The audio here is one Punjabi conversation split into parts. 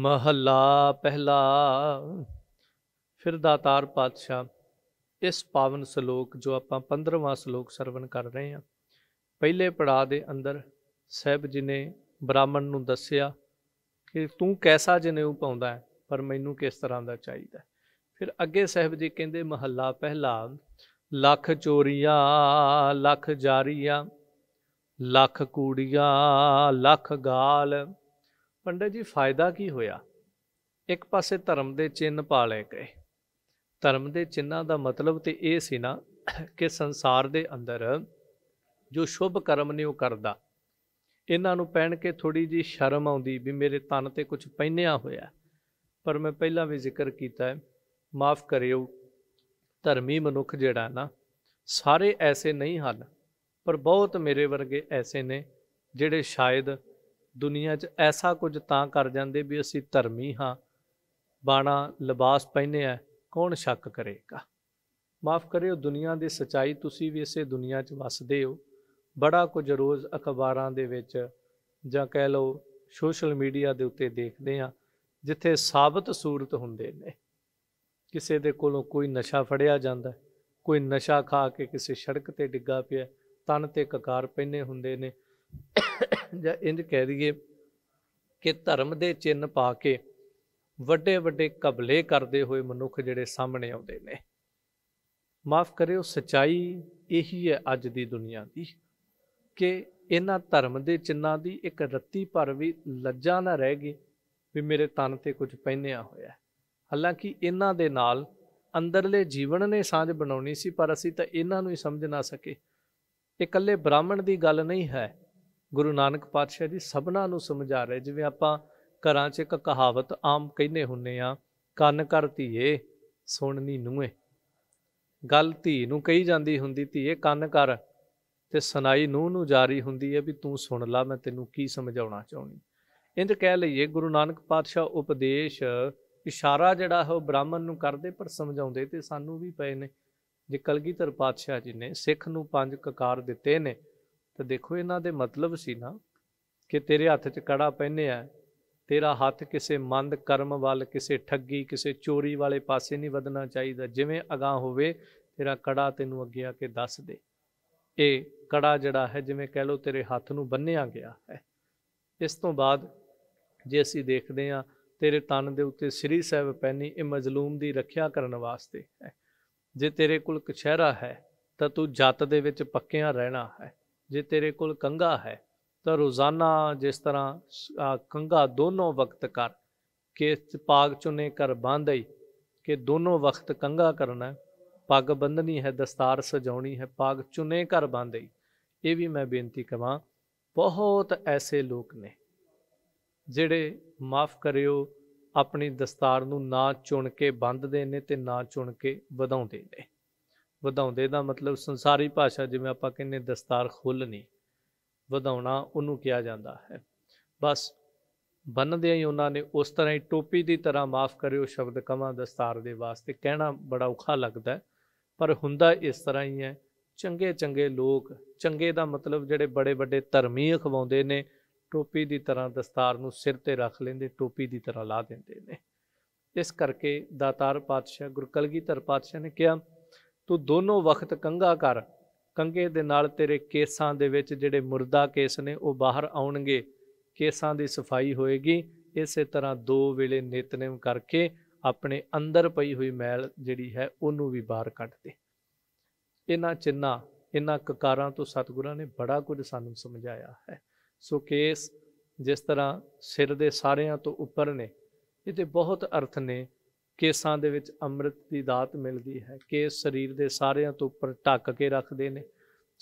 ਮਹੱਲਾ ਪਹਿਲਾ ਫਿਰ ਦਾਤਾਰ ਪਾਤਸ਼ਾਹ ਇਸ ਪਾਵਨ ਸ਼ਲੋਕ ਜੋ ਆਪਾਂ 15ਵਾਂ ਸ਼ਲੋਕ ਸਰਵਣ ਕਰ ਰਹੇ ਹਾਂ ਪਹਿਲੇ ਪੜਾਅ ਦੇ ਅੰਦਰ ਸਹਿਬ ਜੀ ਨੇ ਬ੍ਰਾਹਮਣ ਨੂੰ ਦੱਸਿਆ ਕਿ ਤੂੰ ਕੈਸਾ ਜਨੇਊ ਪਾਉਂਦਾ ਹੈ ਪਰ ਮੈਨੂੰ ਕਿਸ ਤਰ੍ਹਾਂ ਦਾ ਚਾਹੀਦਾ ਫਿਰ ਅੱਗੇ ਸਹਿਬ ਜੀ ਕਹਿੰਦੇ ਮਹੱਲਾ ਪਹਿਲਾ ਲੱਖ ਚੋਰੀਆਂ ਲੱਖ ਜਾਰੀਆਂ ਲੱਖ ਕੂੜੀਆਂ ਲੱਖ ਗਾਲ ਪੰਡਤ ਜੀ ਫਾਇਦਾ ਕੀ ਹੋਇਆ ਇੱਕ ਪਾਸੇ ਧਰਮ ਦੇ ਚਿੰਨ ਪਾਲੇ ਗਏ ਧਰਮ ਦੇ ਚਿੰਨਾਂ ਦਾ ਮਤਲਬ ਤੇ ਇਹ ਸੀ ਨਾ ਕਿ ਸੰਸਾਰ ਦੇ ਅੰਦਰ ਜੋ ਸ਼ੁਭ ਕਰਮ ਨੇ ਉਹ ਕਰਦਾ ਇਹਨਾਂ ਨੂੰ ਪਹਿਣ ਕੇ ਥੋੜੀ ਜੀ ਸ਼ਰਮ ਆਉਂਦੀ ਵੀ ਮੇਰੇ ਤਨ ਤੇ ਕੁਝ ਪਹਿਨਿਆ ਹੋਇਆ ਪਰ ਮੈਂ ਪਹਿਲਾਂ ਵੀ ਜ਼ਿਕਰ ਕੀਤਾ ਹੈ ਮਾਫ ਕਰਿਓ ਧਰਮੀ ਮਨੁੱਖ ਜਿਹੜਾ ਨਾ ਸਾਰੇ ਐਸੇ ਨਹੀਂ ਹਨ ਪਰ ਬਹੁਤ ਮੇਰੇ ਵਰਗੇ ਐਸੇ ਨੇ ਜਿਹੜੇ ਸ਼ਾਇਦ ਦੁਨੀਆ 'ਚ ਐਸਾ ਕੁਝ ਤਾਂ ਕਰ ਜਾਂਦੇ ਵੀ ਅਸੀਂ ਧਰਮੀ ਹਾਂ ਬਾਣਾ ਲਿਬਾਸ ਪਹਿਨੇ ਆ ਕੌਣ ਸ਼ੱਕ ਕਰੇਗਾ ਮਾਫ ਕਰਿਓ ਦੁਨੀਆ ਦੀ ਸਚਾਈ ਤੁਸੀਂ ਵੀ ਇਸੇ ਦੁਨੀਆ 'ਚ ਵੱਸਦੇ ਹੋ ਬੜਾ ਕੁਝ ਰੋਜ਼ ਅਖਬਾਰਾਂ ਦੇ ਵਿੱਚ ਜਾਂ ਕਹਿ ਲਓ ਸੋਸ਼ਲ ਮੀਡੀਆ ਦੇ ਉੱਤੇ ਦੇਖਦੇ ਆ ਜਿੱਥੇ ਸਾਬਤ ਸੂਰਤ ਹੁੰਦੇ ਨੇ ਕਿਸੇ ਦੇ ਕੋਲੋਂ ਕੋਈ ਨਸ਼ਾ ਫੜਿਆ ਜਾਂਦਾ ਕੋਈ ਨਸ਼ਾ ਖਾ ਕੇ ਕਿਸੇ ਸੜਕ ਤੇ ਡਿੱਗਾ ਪਿਆ ਤਨ ਤੇ ਕਕਾਰ ਪਹਿਨੇ ਹੁੰਦੇ ਨੇ ਜਾਂ ਇੰਜ ਕਹਿ ਦਈਏ ਕਿ ਧਰਮ ਦੇ ਚਿੰਨ ਪਾ ਕੇ ਵੱਡੇ ਵੱਡੇ ਕਬਲੇ ਕਰਦੇ ਹੋਏ ਮਨੁੱਖ ਜਿਹੜੇ ਸਾਹਮਣੇ ਆਉਂਦੇ ਨੇ ਮਾਫ ਕਰਿਓ ਸਚਾਈ ਇਹੀ ਹੈ ਅੱਜ ਦੀ ਦੁਨੀਆ ਦੀ ਕਿ ਇਹਨਾਂ ਧਰਮ ਦੇ ਚਿੰਨਾਂ ਦੀ ਇੱਕ ਰੱਤੀ ਭਰ ਵੀ ਲੱਜਾ ਨਾ ਰਹਿ ਗਈ ਵੀ ਮੇਰੇ ਤਨ ਤੇ ਕੁਝ ਪਹਿਨਿਆ ਹੋਇਆ ਹਾਲਾਂਕਿ ਇਹਨਾਂ ਦੇ ਨਾਲ ਅੰਦਰਲੇ ਜੀਵਨ ਨੇ ਸਾਂਝ ਬਣਾਉਣੀ ਸੀ ਪਰ ਅਸੀਂ ਤਾਂ ਇਹਨਾਂ ਨੂੰ ਹੀ ਸਮਝ ਨਾ ਸਕੇ ਇਹ ਇਕੱਲੇ ਬ੍ਰਾਹਮਣ ਦੀ ਗੱਲ ਨਹੀਂ ਹੈ ਗੁਰੂ ਨਾਨਕ ਪਾਤਸ਼ਾਹ ਜੀ ਸਭਨਾਂ ਨੂੰ ਸਮਝਾ ਰਹੇ ਜਿਵੇਂ ਆਪਾਂ ਘਰਾਂ 'ਚ ਇੱਕ ਕਹਾਵਤ ਆਮ ਕਹਿੰਦੇ ਹੁੰਨੇ ਆ ਕੰਨ ਕਰ ਧੀਏ ਸੁਣਨੀ ਨੂਏ ਗੱਲ ਧੀ ਨੂੰ ਕਹੀ ਜਾਂਦੀ ਹੁੰਦੀ ਧੀਏ ਕੰਨ ਕਰ ਤੇ ਸੁਣਾਈ ਨੂੰ ਨੂੰ ਜਾਰੀ ਹੁੰਦੀ ਹੈ ਵੀ ਤੂੰ ਸੁਣ ਲੈ ਮੈਂ ਤੈਨੂੰ ਕੀ ਸਮਝਾਉਣਾ ਚਾਹੁੰਦੀ ਇੰਜ ਕਹਿ ਲਈਏ ਗੁਰੂ ਨਾਨਕ ਪਾਤਸ਼ਾਹ ਉਪਦੇਸ਼ ਇਸ਼ਾਰਾ ਜਿਹੜਾ ਹੈ ਉਹ ਬ੍ਰਾਹਮਣ ਨੂੰ ਕਰਦੇ ਪਰ ਸਮਝਾਉਂਦੇ ਤੇ ਸਾਨੂੰ ਵੀ ਪਏ ਨੇ ਜੇ ਕਲਗੀਧਰ ਪਾਤਸ਼ਾਹ ਜੀ ਨੇ ਸਿੱਖ ਨੂੰ ਪੰਜ ਕਕਾਰ ਦਿੱਤੇ ਨੇ ਤਾਂ ਦੇਖੋ ਇਹਨਾਂ ਦੇ ਮਤਲਬ ਸੀ ਨਾ ਕਿ ਤੇਰੇ ਹੱਥ 'ਚ ਕੜਾ ਆ ਤੇਰਾ ਹੱਥ ਕਿਸੇ ਮੰਦ ਕਰਮ ਵੱਲ ਕਿਸੇ ਠੱਗੀ ਕਿਸੇ ਚੋਰੀ ਵਾਲੇ ਪਾਸੇ ਨਹੀਂ ਵਧਣਾ ਚਾਹੀਦਾ ਜਿਵੇਂ ਅਗਾਹ ਹੋਵੇ ਤੇਰਾ ਕੜਾ ਤੈਨੂੰ ਅੱਗੇ ਆ ਕੇ ਦੱਸ ਦੇ ਇਹ ਕੜਾ ਜਿਹੜਾ ਹੈ ਜਿਵੇਂ ਕਹਿ ਲੋ ਤੇਰੇ ਹੱਥ ਨੂੰ ਬੰਨਿਆ ਗਿਆ ਹੈ ਇਸ ਤੋਂ ਬਾਅਦ ਜੇ ਅਸੀਂ ਦੇਖਦੇ ਆ ਤੇਰੇ ਤਨ ਦੇ ਉੱਤੇ ਸ੍ਰੀ ਸਾਹਿਬ ਪੈਣੀ ਇਹ ਮਜ਼ਲੂਮ ਦੀ ਰੱਖਿਆ ਕਰਨ ਵਾਸਤੇ ਹੈ ਜੇ ਤੇਰੇ ਕੋਲ ਕਛਹਿਰਾ ਹੈ ਤਾਂ ਤੂੰ ਜੱਤ ਦੇ ਵਿੱਚ ਪੱਕਿਆਂ ਰਹਿਣਾ ਹੈ ਜੇ ਤੇਰੇ ਕੋਲ ਕੰਗਾ ਹੈ ਤਾਂ ਰੋਜ਼ਾਨਾ ਜਿਸ ਤਰ੍ਹਾਂ ਕੰਗਾ ਦੋਨੋਂ ਵਕਤ ਕਰ ਕਿ ਪਾਗ ਚੁਨੇ ਕਰ ਬੰਦਈ ਕਿ ਦੋਨੋਂ ਵਕਤ ਕੰਗਾ ਕਰਨਾ ਪੱਗ ਬੰਧਨੀ ਹੈ ਦਸਤਾਰ ਸਜਾਉਣੀ ਹੈ ਪਾਗ ਚੁਨੇ ਕਰ ਬੰਦਈ ਇਹ ਵੀ ਮੈਂ ਬੇਨਤੀ ਕਰਾਂ ਬਹੁਤ ਐਸੇ ਲੋਕ ਨੇ ਜਿਹੜੇ ਮਾਫ ਕਰਿਓ ਆਪਣੀ ਦਸਤਾਰ ਨੂੰ ਨਾ ਚੁਣ ਕੇ ਬੰਦਦੇ ਨੇ ਤੇ ਨਾ ਚੁਣ ਕੇ ਵਧਾਉਂਦੇ ਨੇ ਵਧਾਉਂਦੇ ਦਾ ਮਤਲਬ ਸੰਸਾਰੀ ਭਾਸ਼ਾ ਜਿਵੇਂ ਆਪਾਂ ਕਹਿੰਨੇ ਦਸਤਾਰ ਨਹੀਂ ਵਧਾਉਣਾ ਉਹਨੂੰ ਕਿਹਾ ਜਾਂਦਾ ਹੈ ਬਸ ਬੰਨਦੇ ਹੀ ਉਹਨਾਂ ਨੇ ਉਸ ਤਰ੍ਹਾਂ ਹੀ ਟੋਪੀ ਦੀ ਤਰ੍ਹਾਂ ਮਾਫ ਕਰਿਓ ਸ਼ਬਦ ਕਮਾ ਦਸਤਾਰ ਦੇ ਵਾਸਤੇ ਕਹਿਣਾ ਬੜਾ ਔਖਾ ਲੱਗਦਾ ਪਰ ਹੁੰਦਾ ਇਸ ਤਰ੍ਹਾਂ ਹੀ ਹੈ ਚੰਗੇ ਚੰਗੇ ਲੋਕ ਚੰਗੇ ਦਾ ਮਤਲਬ ਜਿਹੜੇ ਬੜੇ ਵੱਡੇ ਧਰਮੀ ਅਖਵਾਉਂਦੇ ਨੇ ਟੋਪੀ ਦੀ ਤਰ੍ਹਾਂ ਦਸਤਾਰ ਨੂੰ ਸਿਰ ਤੇ ਰੱਖ ਲੈਂਦੇ ਟੋਪੀ ਦੀ ਤਰ੍ਹਾਂ ਲਾ ਦਿੰਦੇ ਨੇ ਇਸ ਕਰਕੇ ਦਾਤਾਰ ਪਾਤਸ਼ਾਹ ਗੁਰਕਲਗੀਧਰ ਪਾਤਸ਼ਾਹ ਨੇ ਕਿਹਾ ਤੂੰ ਦੋਨੋਂ ਵਕਤ ਕੰਗਾ ਕਰ ਕੰਗੇ ਦੇ ਨਾਲ ਤੇਰੇ ਕੇਸਾਂ ਦੇ ਵਿੱਚ ਜਿਹੜੇ ਮੁਰਦਾ ਕੇਸ ਨੇ ਉਹ ਬਾਹਰ ਆਉਣਗੇ ਕੇਸਾਂ ਦੀ ਸਫਾਈ ਹੋਏਗੀ ਇਸੇ ਤਰ੍ਹਾਂ ਦੋ ਵੇਲੇ ਨਿਤਨੇਮ ਕਰਕੇ ਆਪਣੇ ਅੰਦਰ ਪਈ ਹੋਈ ਮੈਲ ਜਿਹੜੀ ਹੈ ਉਹਨੂੰ ਵੀ ਬਾਹਰ ਕੱਢ ਦੇ ਇਹਨਾਂ ਚਿੰਨਾ ਇਹਨਾਂ ਕਕਾਰਾਂ ਤੋਂ ਸਤਿਗੁਰਾਂ ਨੇ ਬੜਾ ਕੁਝ ਸਾਨੂੰ ਸਮਝਾਇਆ ਹੈ ਸੋ ਕੇਸ ਜਿਸ ਤਰ੍ਹਾਂ ਸਿਰ ਦੇ ਸਾਰਿਆਂ ਤੋਂ ਉੱਪਰ ਨੇ ਇਹਦੇ ਬਹੁਤ ਅਰਥ ਨੇ ਕੇਸਾਂ ਦੇ ਵਿੱਚ ਅੰਮ੍ਰਿਤ ਦੀ ਦਾਤ ਮਿਲਦੀ ਹੈ ਕੇਸ ਸਰੀਰ ਦੇ ਸਾਰਿਆਂ ਤੋਂ ਉੱਪਰ ਟੱਕ ਕੇ ਰੱਖਦੇ ਨੇ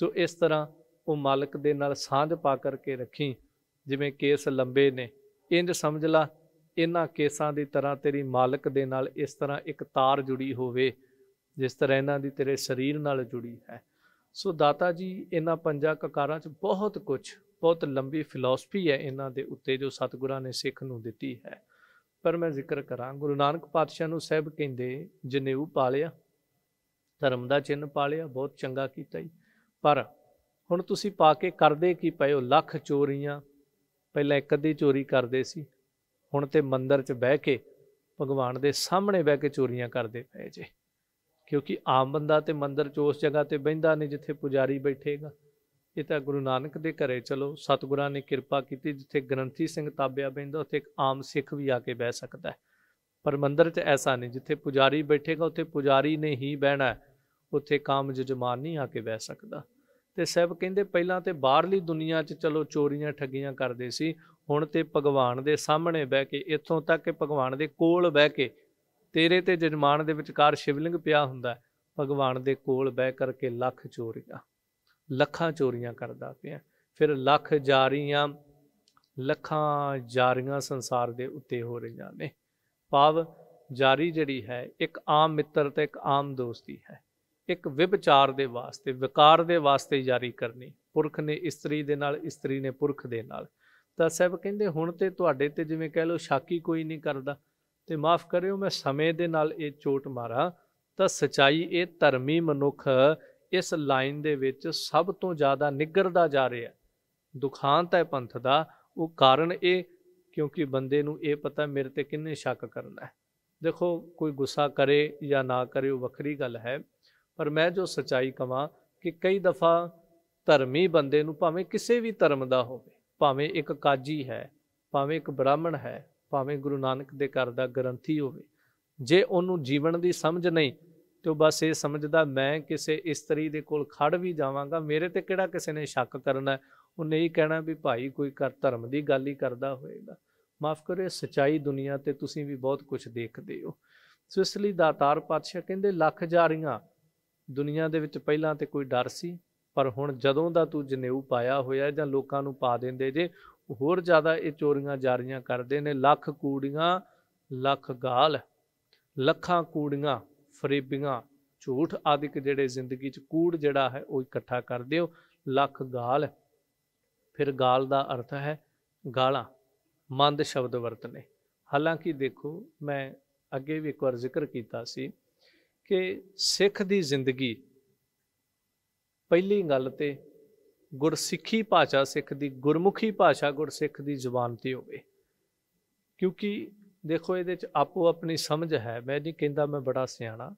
ਸੋ ਇਸ ਤਰ੍ਹਾਂ ਉਹ ਮਾਲਕ ਦੇ ਨਾਲ ਸਾਂਝ ਪਾ ਕਰਕੇ ਰੱਖੀ ਜਿਵੇਂ ਕੇਸ ਲੰਬੇ ਨੇ ਇੰਜ ਸਮਝ ਲਾ ਇਹਨਾਂ ਕੇਸਾਂ ਦੀ ਤਰ੍ਹਾਂ ਤੇਰੀ ਮਾਲਕ ਦੇ ਨਾਲ ਇਸ ਤਰ੍ਹਾਂ ਇੱਕ ਤਾਰ ਜੁੜੀ ਹੋਵੇ ਜਿਸ ਤਰ੍ਹਾਂ ਇਹਨਾਂ ਦੀ ਤੇਰੇ ਸਰੀਰ ਨਾਲ ਜੁੜੀ ਹੈ ਸੋ ਦਾਤਾ ਜੀ ਇਹਨਾਂ ਪੰਜਾਂ ਕਕਾਰਾਂ 'ਚ ਬਹੁਤ ਕੁਝ ਬਹੁਤ ਲੰਬੀ ਫਿਲਾਸਫੀ ਹੈ ਇਹਨਾਂ ਦੇ ਉੱਤੇ ਜੋ ਸਤਿਗੁਰਾਂ ਨੇ ਸਿੱਖ ਨੂੰ ਦਿੱਤੀ ਹੈ ਪਰ ਮੈਂ ਜ਼ਿਕਰ ਕਰਾਂ ਗੁਰੂ ਨਾਨਕ ਪਾਤਸ਼ਾਹ ਨੂੰ ਸਹਿਬ ਕਹਿੰਦੇ ਜਨੇਊ ਪਾਲਿਆ ਧਰਮ ਦਾ ਚਿੰਨ ਪਾਲਿਆ ਬਹੁਤ ਚੰਗਾ ਕੀਤਾ ਜੀ ਪਰ ਹੁਣ ਤੁਸੀਂ ਪਾ ਕੇ ਕਰਦੇ ਕੀ ਪਏ ਹੋ ਲੱਖ ਚੋਰੀਆਂ ਪਹਿਲਾਂ ਇੱਕ ਅੱਧੀ ਚੋਰੀ ਕਰਦੇ ਸੀ ਹੁਣ ਤੇ ਮੰਦਰ 'ਚ ਬਹਿ ਕੇ ਭਗਵਾਨ ਦੇ ਸਾਹਮਣੇ ਬਹਿ ਕੇ ਚੋਰੀਆਂ ਕਰਦੇ ਪਏ ਜੇ ਕਿਉਂਕਿ ਆਮ ਬੰਦਾ ਤੇ ਮੰਦਰ 'ਚ ਉਸ ਜਗ੍ਹਾ ਤੇ ਬਹਿੰਦਾ ਨਹੀਂ ਜਿੱਥੇ ਪੁਜਾਰੀ ਬੈਠੇਗਾ ਇਹ ਤਾਂ ਗੁਰੂ ਨਾਨਕ ਦੇ ਘਰੇ ਚਲੋ ਸਤਿਗੁਰਾਂ ਨੇ ਕਿਰਪਾ ਕੀਤੀ ਜਿੱਥੇ ਗ੍ਰੰਥੀ ਸਿੰਘ ਤਾਬਿਆ ਬੈਂਦਾ ਉੱਥੇ ਇੱਕ ਆਮ ਸਿੱਖ ਵੀ ਆ ਕੇ ਬਹਿ ਸਕਦਾ ਹੈ ਪਰ ਮੰਦਰ 'ਚ ਐਸਾ ਨਹੀਂ ਜਿੱਥੇ ਪੁਜਾਰੀ ਬੈਠੇਗਾ ਉੱਥੇ ਪੁਜਾਰੀ ਨੇ ਹੀ ਬਹਿਣਾ ਉੱਥੇ ਕਾਮ ਜਜਮਾਨ ਨਹੀਂ ਆ ਕੇ ਬਹਿ ਸਕਦਾ ਤੇ ਸਹਿਬ ਕਹਿੰਦੇ ਪਹਿਲਾਂ ਤੇ ਬਾਹਰਲੀ ਦੁਨੀਆ 'ਚ ਚਲੋ ਚੋਰੀਆਂ ਠੱਗੀਆਂ ਕਰਦੇ ਸੀ ਹੁਣ ਤੇ ਭਗਵਾਨ ਦੇ ਸਾਹਮਣੇ ਬਹਿ ਕੇ ਇੱਥੋਂ ਤੱਕ ਕਿ ਭਗਵਾਨ ਦੇ ਕੋਲ ਬਹਿ ਕੇ ਤੇਰੇ ਤੇ ਜਜਮਾਨ ਦੇ ਵਿਚਕਾਰ ਸ਼ਿਵਲਿੰਗ ਪਿਆ ਹੁੰਦਾ ਭਗਵਾਨ ਦੇ ਕੋਲ ਬਹਿ ਕਰਕੇ ਲੱਖ ਚੋਰੀਆਂ ਲੱਖਾਂ ਚੋਰੀਆਂ ਕਰਦਾ ਪਿਆ ਫਿਰ ਲੱਖ ਜਾਰੀਆਂ ਲੱਖਾਂ ਜਾਰੀਆਂ ਸੰਸਾਰ ਦੇ ਉੱਤੇ ਹੋ ਰਹੀਆਂ ਨੇ ਪਾਵ ਜਾਰੀ ਜਿਹੜੀ ਹੈ ਇੱਕ ਆਮ ਮਿੱਤਰ ਤੇ ਇੱਕ ਆਮ ਦੋਸਤੀ ਹੈ ਇੱਕ ਵਿਭਚਾਰ ਦੇ ਵਾਸਤੇ ਵਿਕਾਰ ਦੇ ਵਾਸਤੇ ਜਾਰੀ ਕਰਨੀ ਪੁਰਖ ਨੇ ਇਸਤਰੀ ਦੇ ਨਾਲ ਇਸਤਰੀ ਨੇ ਪੁਰਖ ਦੇ ਨਾਲ ਤਾਂ ਸਭ ਕਹਿੰਦੇ ਹੁਣ ਤੇ ਤੁਹਾਡੇ ਤੇ ਜਿਵੇਂ ਕਹਿ ਲਓ ਸ਼ਾਕੀ ਕੋਈ ਨਹੀਂ ਕਰਦਾ ਤੇ ਮਾਫ ਕਰਿਓ ਮੈਂ ਸਮੇਂ ਦੇ ਨਾਲ ਇਹ ਚੋਟ ਮਾਰਾਂ ਤਾਂ ਸਚਾਈ ਇਹ ਧਰਮੀ ਮਨੁੱਖ ਇਸ ਲਾਈਨ ਦੇ ਵਿੱਚ ਸਭ ਤੋਂ ਜ਼ਿਆਦਾ ਨਿੱਗਰਦਾ ਜਾ ਰਿਹਾ ਦੁਖਾਂਤ ਹੈ ਪੰਥ ਦਾ ਉਹ ਕਾਰਨ ਇਹ ਕਿਉਂਕਿ ਬੰਦੇ ਨੂੰ ਇਹ ਪਤਾ ਮੇਰੇ ਤੇ ਕਿੰਨੇ ਸ਼ੱਕ ਕਰਨਾ ਹੈ ਦੇਖੋ ਕੋਈ ਗੁੱਸਾ ਕਰੇ ਜਾਂ ਨਾ ਕਰੇ ਉਹ ਵੱਖਰੀ ਗੱਲ ਹੈ ਪਰ ਮੈਂ ਜੋ ਸਚਾਈ ਕਵਾਂ ਕਿ ਕਈ ਦਫਾ ਧਰਮੀ ਬੰਦੇ ਨੂੰ ਭਾਵੇਂ ਕਿਸੇ ਵੀ ਧਰਮ ਦਾ ਹੋਵੇ ਭਾਵੇਂ ਇੱਕ ਕਾਜੀ ਹੈ ਭਾਵੇਂ ਇੱਕ ਬ੍ਰਾਹਮਣ ਹੈ ਭਾਵੇਂ ਗੁਰੂ ਨਾਨਕ ਦੇ ਘਰ ਦਾ ਗ੍ਰੰਥੀ ਹੋਵੇ ਜੇ ਉਹਨੂੰ ਜੀਵਨ ਦੀ ਸਮਝ ਨਹੀਂ ਤੇ ਬਸ ਇਹ ਸਮਝਦਾ ਮੈਂ ਕਿਸੇ ਇਸਤਰੀ ਦੇ ਕੋਲ ਖੜ ਵੀ ਜਾਵਾਂਗਾ ਮੇਰੇ ਤੇ ਕਿਹੜਾ ਕਿਸੇ ਨੇ ਸ਼ੱਕ ਕਰਨਾ ਉਹਨੇ ਇਹ ਕਹਿਣਾ ਵੀ ਭਾਈ ਕੋਈ ਕਰ ਧਰਮ ਦੀ ਗੱਲ ਹੀ ਕਰਦਾ ਹੋਏਗਾ ਮਾਫ ਕਰਿਓ ਸਚਾਈ ਦੁਨੀਆ ਤੇ ਤੁਸੀਂ ਵੀ ਬਹੁਤ ਕੁਝ ਦੇਖਦੇ ਹੋ ਸੋ ਇਸ ਲਈ ਦਾਤਾਰ ਪਾਤਸ਼ਾਹ ਕਹਿੰਦੇ ਲੱਖ ਜਾਰੀਆਂ ਦੁਨੀਆ ਦੇ ਵਿੱਚ ਪਹਿਲਾਂ ਤੇ ਕੋਈ ਡਰ ਸੀ ਪਰ ਹੁਣ ਜਦੋਂ ਦਾ ਤੂੰ ਜਨੇਊ ਪਾਇਆ ਹੋਇਆ ਜਾਂ ਲੋਕਾਂ ਨੂੰ ਪਾ ਦਿੰਦੇ ਜੇ ਹੋਰ ਜ਼ਿਆਦਾ ਇਹ ਚੋਰੀਆਂ ਜਾਰੀਆਂ ਕਰਦੇ ਨੇ ਲੱਖ ਕੂੜੀਆਂ ਲੱਖ ਗਾਲ ਲੱਖਾਂ ਕੂੜੀਆਂ ਫਰੇਬੀਆਂ ਝੂਠ ਆਦਿਕ ਜਿਹੜੇ ਜ਼ਿੰਦਗੀ 'ਚ ਕੂੜ ਜਿਹੜਾ ਹੈ ਉਹ ਇਕੱਠਾ ਕਰਦੇ ਹੋ ਲੱਖ ਗਾਲ ਫਿਰ ਗਾਲ ਦਾ ਅਰਥ ਹੈ ਗਾਲਾਂ ਮੰਦ ਸ਼ਬਦ ਵਰਤਨੇ ਹਾਲਾਂਕਿ ਦੇਖੋ ਮੈਂ ਅੱਗੇ ਵੀ ਇੱਕ ਵਾਰ ਜ਼ਿਕਰ ਕੀਤਾ ਸੀ ਕਿ ਸਿੱਖ ਦੀ ਜ਼ਿੰਦਗੀ ਪਹਿਲੀ ਗੱਲ ਤੇ ਗੁਰਸਿੱਖੀ ਭਾਸ਼ਾ ਸਿੱਖ ਦੀ ਗੁਰਮੁਖੀ ਭਾਸ਼ਾ ਗੁਰਸਿੱਖ ਦੀ ਜ਼ੁਬਾਨ ਤੇ ਹੋਵੇ ਕਿਉਂਕਿ ਦੇਖੋ ਇਹਦੇ ਚ ਆਪੋ ਆਪਣੀ ਸਮਝ ਹੈ ਮੈਂ ਨਹੀਂ ਕਹਿੰਦਾ ਮੈਂ ਬੜਾ ਸਿਆਣਾ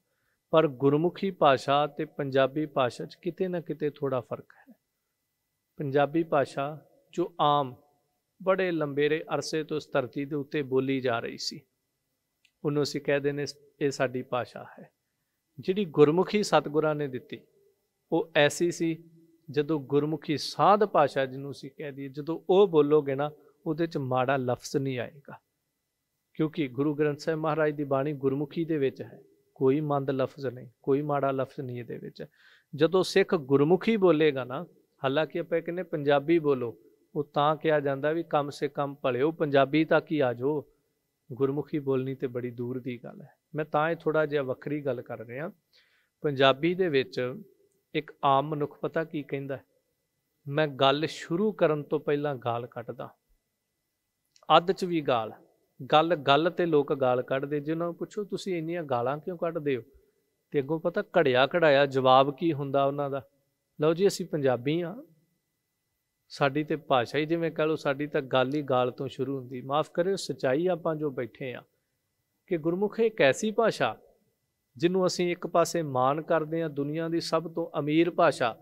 ਪਰ ਗੁਰਮੁਖੀ ਭਾਸ਼ਾ ਤੇ ਪੰਜਾਬੀ ਭਾਸ਼ਾ 'ਚ ਕਿਤੇ ਨਾ ਕਿਤੇ ਥੋੜਾ ਫਰਕ ਹੈ ਪੰਜਾਬੀ ਭਾਸ਼ਾ ਜੋ ਆਮ ਬੜੇ ਲੰਬੇਰੇ ਅਰਸੇ ਤੋਂ ਇਸ ਧਰਤੀ ਦੇ ਉੱਤੇ ਬੋਲੀ ਜਾ ਰਹੀ ਸੀ ਉਹਨੂੰ ਅਸੀਂ ਕਹਦੇ ਨੇ ਇਹ ਸਾਡੀ ਭਾਸ਼ਾ ਹੈ ਜਿਹੜੀ ਗੁਰਮੁਖੀ ਸਤਗੁਰਾਂ ਨੇ ਦਿੱਤੀ ਉਹ ਐਸੀ ਸੀ ਜਦੋਂ ਗੁਰਮੁਖੀ ਸਾਧ ਭਾਸ਼ਾ ਜਿਹਨੂੰ ਅਸੀਂ ਕਹਿ ਦਈਏ ਜਦੋਂ ਉਹ ਬੋਲੋਗੇ ਨਾ ਉਹਦੇ 'ਚ ਮਾੜਾ ਲਫ਼ਜ਼ ਨਹੀਂ ਆਏਗਾ ਕਿਉਂਕਿ ਗੁਰੂ ਗ੍ਰੰਥ ਸਾਹਿਬ ਮਹਾਰਾਜ ਦੀ ਬਾਣੀ ਗੁਰਮੁਖੀ ਦੇ ਵਿੱਚ ਹੈ ਕੋਈ ਮੰਦ ਲਫ਼ਜ਼ ਨਹੀਂ ਕੋਈ ਮਾੜਾ ਲਫ਼ਜ਼ ਨਹੀਂ ਇਹਦੇ ਵਿੱਚ ਜਦੋਂ ਸਿੱਖ ਗੁਰਮੁਖੀ ਬੋਲੇਗਾ ਨਾ ਹਾਲਾਂਕਿ ਆਪਾਂ ਕਹਿੰਦੇ ਪੰਜਾਬੀ ਬੋਲੋ ਉਹ ਤਾਂ ਕਿਹਾ ਜਾਂਦਾ ਵੀ ਕਮ ਸੇ ਕਮ ਭਲਿਓ ਪੰਜਾਬੀ ਤਾਂ ਕੀ ਆਜੋ ਗੁਰਮੁਖੀ ਬੋਲਣੀ ਤੇ ਬੜੀ ਦੂਰ ਦੀ ਗੱਲ ਹੈ ਮੈਂ ਤਾਂ ਇਹ ਥੋੜਾ ਜਿਹਾ ਵੱਖਰੀ ਗੱਲ ਕਰ ਰਿਹਾ ਪੰਜਾਬੀ ਦੇ ਵਿੱਚ ਇੱਕ ਆਮ ਮਨੁੱਖ ਪਤਾ ਕੀ ਕਹਿੰਦਾ ਮੈਂ ਗੱਲ ਸ਼ੁਰੂ ਕਰਨ ਤੋਂ ਪਹਿਲਾਂ ਗਾਲ ਕੱਢਦਾ ਅੱਧ ਚ ਵੀ ਗਾਲ ਗੱਲ ਗੱਲ ਤੇ ਲੋਕ ਗਾਲ ਕੱਢਦੇ ਜੇ ਉਹਨਾਂ ਨੂੰ ਪੁੱਛੋ ਤੁਸੀਂ ਇੰਨੀਆਂ ਗਾਲਾਂ ਕਿਉਂ ਕੱਢਦੇ ਹੋ ਤੇ ਅੱਗੋਂ ਪਤਾ ਘੜਿਆ ਘੜਾਇਆ ਜਵਾਬ ਕੀ ਹੁੰਦਾ ਉਹਨਾਂ ਦਾ ਲਓ ਜੀ ਅਸੀਂ ਪੰਜਾਬੀ ਆ ਸਾਡੀ ਤੇ ਭਾਸ਼ਾ ਹੀ ਜਿਵੇਂ ਕਹ ਲੋ ਸਾਡੀ ਤਾਂ ਗੱਲ ਹੀ ਗਾਲ ਤੋਂ ਸ਼ੁਰੂ ਹੁੰਦੀ ਮਾਫ ਕਰਿਓ ਸਚਾਈ ਆਪਾਂ ਜੋ ਬੈਠੇ ਆ ਕਿ ਗੁਰਮੁਖ ਇੱਕ ਐਸੀ ਭਾਸ਼ਾ ਜਿਹਨੂੰ ਅਸੀਂ ਇੱਕ ਪਾਸੇ ਮਾਨ ਕਰਦੇ ਆ ਦੁਨੀਆ ਦੀ ਸਭ ਤੋਂ ਅਮੀਰ ਭਾਸ਼ਾ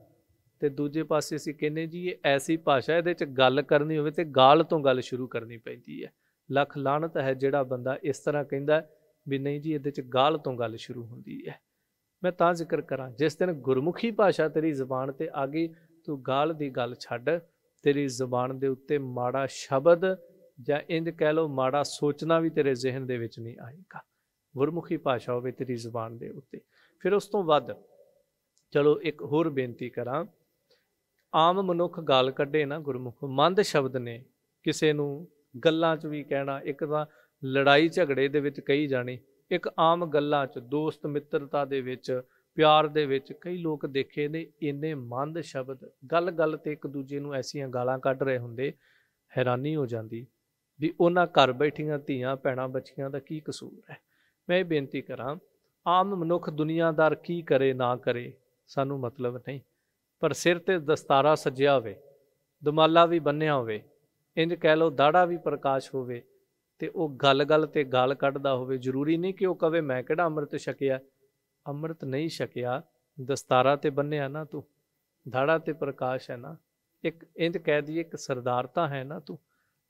ਤੇ ਦੂਜੇ ਪਾਸੇ ਅਸੀਂ ਕਹਿੰਨੇ ਜੀ ਇਹ ਐਸੀ ਭਾਸ਼ਾ ਇਹਦੇ ਚ ਗੱਲ ਕਰਨੀ ਹੋਵੇ ਤੇ ਗਾਲ ਤੋਂ ਗੱਲ ਸ਼ੁਰੂ ਕਰਨੀ ਪੈਂਦੀ ਹੈ ਲੱਖ ਲਾਨਤ ਹੈ ਜਿਹੜਾ ਬੰਦਾ ਇਸ ਤਰ੍ਹਾਂ ਕਹਿੰਦਾ ਵੀ ਨਹੀਂ ਜੀ ਇਹਦੇ ਚ ਗਾਲ ਤੋਂ ਗੱਲ ਸ਼ੁਰੂ ਹੁੰਦੀ ਹੈ ਮੈਂ ਤਾਂ ਜ਼ਿਕਰ ਕਰਾਂ ਜਿਸ ਦਿਨ ਗੁਰਮੁਖੀ ਭਾਸ਼ਾ ਤੇਰੀ ਜ਼ੁਬਾਨ ਤੇ ਆ ਗਈ ਤੂੰ ਗਾਲ ਦੀ ਗੱਲ ਛੱਡ ਤੇਰੀ ਜ਼ੁਬਾਨ ਦੇ ਉੱਤੇ ਮਾੜਾ ਸ਼ਬਦ ਜਾਂ ਇੰਜ ਕਹਿ ਲਓ ਮਾੜਾ ਸੋਚਣਾ ਵੀ ਤੇਰੇ ਜ਼ਿਹਨ ਦੇ ਵਿੱਚ ਨਹੀਂ ਆਏਗਾ ਗੁਰਮੁਖੀ ਭਾਸ਼ਾ ਹੋਵੇ ਤੇਰੀ ਜ਼ੁਬਾਨ ਦੇ ਉੱਤੇ ਫਿਰ ਉਸ ਤੋਂ ਵੱਧ ਚਲੋ ਇੱਕ ਹੋਰ ਬੇਨਤੀ ਕਰਾਂ ਆਮ ਮਨੁੱਖ ਗਾਲ ਕੱਢੇ ਨਾ ਗੁਰਮੁਖ ਮੰਦ ਸ਼ਬਦ ਨੇ ਕਿਸੇ ਨੂੰ ਗੱਲਾਂ 'ਚ ਵੀ ਕਹਿਣਾ ਇੱਕ ਤਾਂ ਲੜਾਈ ਝਗੜੇ ਦੇ ਵਿੱਚ ਕਹੀ ਜਾਣੀ ਇੱਕ ਆਮ ਗੱਲਾਂ 'ਚ ਦੋਸਤ ਮਿੱਤਰਤਾ ਦੇ ਵਿੱਚ ਪਿਆਰ ਦੇ ਵਿੱਚ ਕਈ ਲੋਕ ਦੇਖੇ ਨੇ ਇੰਨੇ ਮੰਦ ਸ਼ਬਦ ਗੱਲ-ਗੱਲ ਤੇ ਇੱਕ ਦੂਜੇ ਨੂੰ ਐਸੀਆਂ ਗਾਲਾਂ ਕੱਢ ਰਹੇ ਹੁੰਦੇ ਹੈਰਾਨੀ ਹੋ ਜਾਂਦੀ ਵੀ ਉਹਨਾਂ ਘਰ ਬੈਠੀਆਂ ਧੀਆਂ ਭੈਣਾਂ ਬੱਚੀਆਂ ਦਾ ਕੀ ਕਸੂਰ ਹੈ ਮੈਂ ਇਹ ਬੇਨਤੀ ਕਰਾਂ ਆਮ ਮਨੁੱਖ ਦੁਨੀਆਦਾਰ ਕੀ ਕਰੇ ਨਾ ਕਰੇ ਸਾਨੂੰ ਮਤਲਬ ਨਹੀਂ ਪਰ ਸਿਰ ਤੇ ਦਸਤਾਰਾ ਸਜਿਆ ਹੋਵੇ ਦਮਾਲਾ ਵੀ ਬੰਨਿਆ ਹੋਵੇ ਇੰਜ ਕਹਿ ਲਓ ਦਾੜਾ ਵੀ ਪ੍ਰਕਾਸ਼ ਹੋਵੇ ਤੇ ਉਹ ਗੱਲ-ਗੱਲ ਤੇ ਗਾਲ ਕੱਢਦਾ ਹੋਵੇ ਜ਼ਰੂਰੀ ਨਹੀਂ ਕਿ ਉਹ ਕਵੇ ਮੈਂ ਕਿਹੜਾ ਅੰਮ੍ਰਿਤ ਛਕਿਆ ਅੰਮ੍ਰਿਤ ਨਹੀਂ ਛਕਿਆ ਦਸਤਾਰਾ ਤੇ ਬੰਨਿਆ ਨਾ ਤੂੰ ਦਾੜਾ ਤੇ ਪ੍ਰਕਾਸ਼ ਹੈ ਨਾ ਇੱਕ ਇੰਜ ਕਹਿ ਦਈਏ ਇੱਕ ਸਰਦਾਰਤਾ ਹੈ ਨਾ ਤੂੰ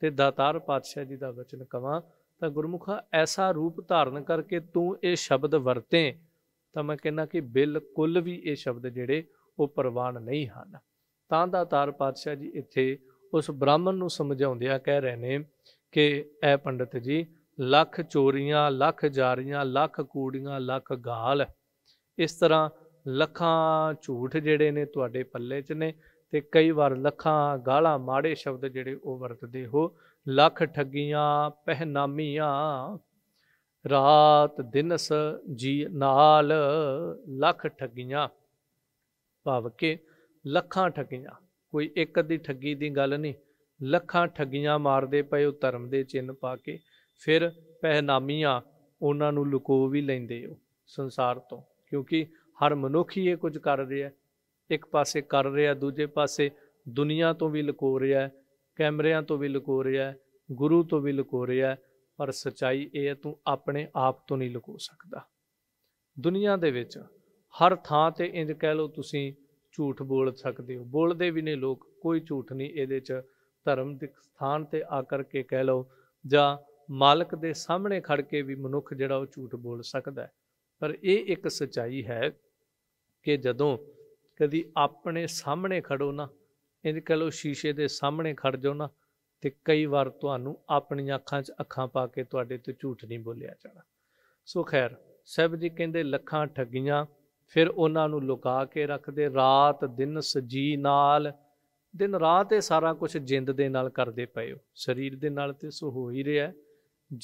ਤੇ ਦਾਤਾਰ ਪਾਤਸ਼ਾਹ ਜੀ ਦਾ ਵਚਨ ਕਵਾਂ ਤਾਂ ਗੁਰਮੁਖਾ ਐਸਾ ਰੂਪ ਧਾਰਨ ਕਰਕੇ ਤੂੰ ਇਹ ਸ਼ਬਦ ਵਰਤੇ ਤਾਂ ਮੈਂ ਕਹਿੰਦਾ ਕਿ ਬਿਲਕੁਲ ਵੀ ਇਹ ਸ਼ਬਦ ਜਿਹੜੇ ਉਹ ਪ੍ਰਵਾਨ ਨਹੀਂ ਹਨ ਤਾਂ ਦਾਤਾਰ ਪਾਤਸ਼ਾਹ ਜੀ ਇੱਥੇ ਉਸ ਬ੍ਰਾਹਮਣ ਨੂੰ ਸਮਝਾਉਂਦਿਆ ਕਹਿ ਰਹੇ ਨੇ ਕਿ ਐ ਪੰਡਤ ਜੀ ਲੱਖ ਚੋਰੀਆਂ ਲੱਖ ਜਾਰੀਆਂ ਲੱਖ ਕੂੜੀਆਂ ਲੱਖ ਗਾਲ ਇਸ ਤਰ੍ਹਾਂ ਲੱਖਾਂ ਝੂਠ ਜਿਹੜੇ ਨੇ ਤੁਹਾਡੇ ਪੱਲੇ 'ਚ ਨੇ ਤੇ ਕਈ ਵਾਰ ਲੱਖਾਂ ਗਾਲਾਂ ਮਾੜੇ ਸ਼ਬਦ ਜਿਹੜੇ ਉਹ ਵਰਤਦੇ ਹੋ ਲੱਖ ਠੱਗੀਆਂ ਪਹਿਨਾਮੀਆਂ ਰਾਤ ਦਿਨਸ ਜੀ ਨਾਲ ਲੱਖ ਠੱਗੀਆਂ ਭਾਵ ਕਿ ਲੱਖਾਂ ਠੱਗੀਆਂ ਕੋਈ ਇੱਕ ਅੱਧੀ ਠੱਗੀ ਦੀ ਗੱਲ ਨਹੀਂ ਲੱਖਾਂ ਠੱਗੀਆਂ ਮਾਰਦੇ ਪਏ ਉਹ ਧਰਮ ਦੇ ਚਿੰਨ ਪਾ ਕੇ ਫਿਰ ਪਹਿਨਾਮੀਆਂ ਉਹਨਾਂ ਨੂੰ ਲੁਕੋ ਵੀ ਲੈਂਦੇ ਹੋ ਸੰਸਾਰ ਤੋਂ ਕਿਉਂਕਿ ਹਰ ਮਨੁੱਖ ਹੀ ਇਹ ਕੁਝ ਕਰ ਰਿਹਾ ਇੱਕ ਪਾਸੇ ਕਰ ਰਿਹਾ ਦੂਜੇ ਪਾਸੇ ਦੁਨੀਆ ਤੋਂ ਵੀ ਲੁਕੋ ਰਿਹਾ ਕੈਮਰਿਆਂ ਤੋਂ ਵੀ ਲੁਕੋ ਰਿਹਾ ਗੁਰੂ ਤੋਂ ਵੀ ਲੁਕੋ ਰਿਹਾ ਪਰ ਸਚਾਈ ਇਹ ਹੈ ਤੂੰ ਆਪਣੇ ਆਪ ਤੋਂ ਨਹੀਂ ਲੁਕੋ ਸਕਦਾ ਦੁਨੀਆ ਦੇ ਵਿੱਚ ਹਰ ਥਾਂ ਤੇ ਇੰਜ ਕਹਿ ਲਓ ਤੁਸੀਂ ਝੂਠ ਬੋਲ ਸਕਦੇ ਹੋ ਬੋਲਦੇ ਵੀ ਨੇ ਲੋਕ ਕੋਈ ਝੂਠ ਨਹੀਂ ਇਹਦੇ 'ਚ ਧਰਮ ਦੇ ਸਥਾਨ ਤੇ ਆ ਕਰਕੇ ਕਹਿ ਲਓ ਜਾਂ ਮਾਲਕ ਦੇ ਸਾਹਮਣੇ ਖੜ ਕੇ ਵੀ ਮਨੁੱਖ ਜਿਹੜਾ ਉਹ ਝੂਠ ਬੋਲ ਸਕਦਾ ਹੈ ਪਰ ਇਹ ਇੱਕ ਸਚਾਈ ਹੈ ਕਿ ਜਦੋਂ ਕਦੀ ਆਪਣੇ ਸਾਹਮਣੇ ਖੜੋ ਨਾ ਇਹ ਕਹ ਲਓ ਸ਼ੀਸ਼ੇ ਦੇ ਸਾਹਮਣੇ ਖੜ ਜਾਓ ਨਾ ਤੇ ਕਈ ਵਾਰ ਤੁਹਾਨੂੰ ਆਪਣੀਆਂ ਅੱਖਾਂ 'ਚ ਅੱਖਾਂ ਪਾ ਕੇ ਤੁਹਾਡੇ ਤੇ ਝੂਠ ਨਹੀਂ ਬੋਲਿਆ ਜਾਣਾ ਸੋ ਖੈਰ ਸਭ ਜੀ ਕਹਿੰਦੇ ਲੱਖਾਂ ਠੱਗੀਆਂ ਫਿਰ ਉਹਨਾਂ ਨੂੰ ਲੁਕਾ ਕੇ ਰੱਖਦੇ ਰਾਤ ਦਿਨ ਸਜੀ ਨਾਲ ਦਿਨ ਰਾਤ ਇਹ ਸਾਰਾ ਕੁਝ ਜਿੰਦ ਦੇ ਨਾਲ ਕਰਦੇ ਪਏ ਹੋ ਸਰੀਰ ਦੇ ਨਾਲ ਤੇ ਸੋ ਹੋ ਹੀ ਰਿਹਾ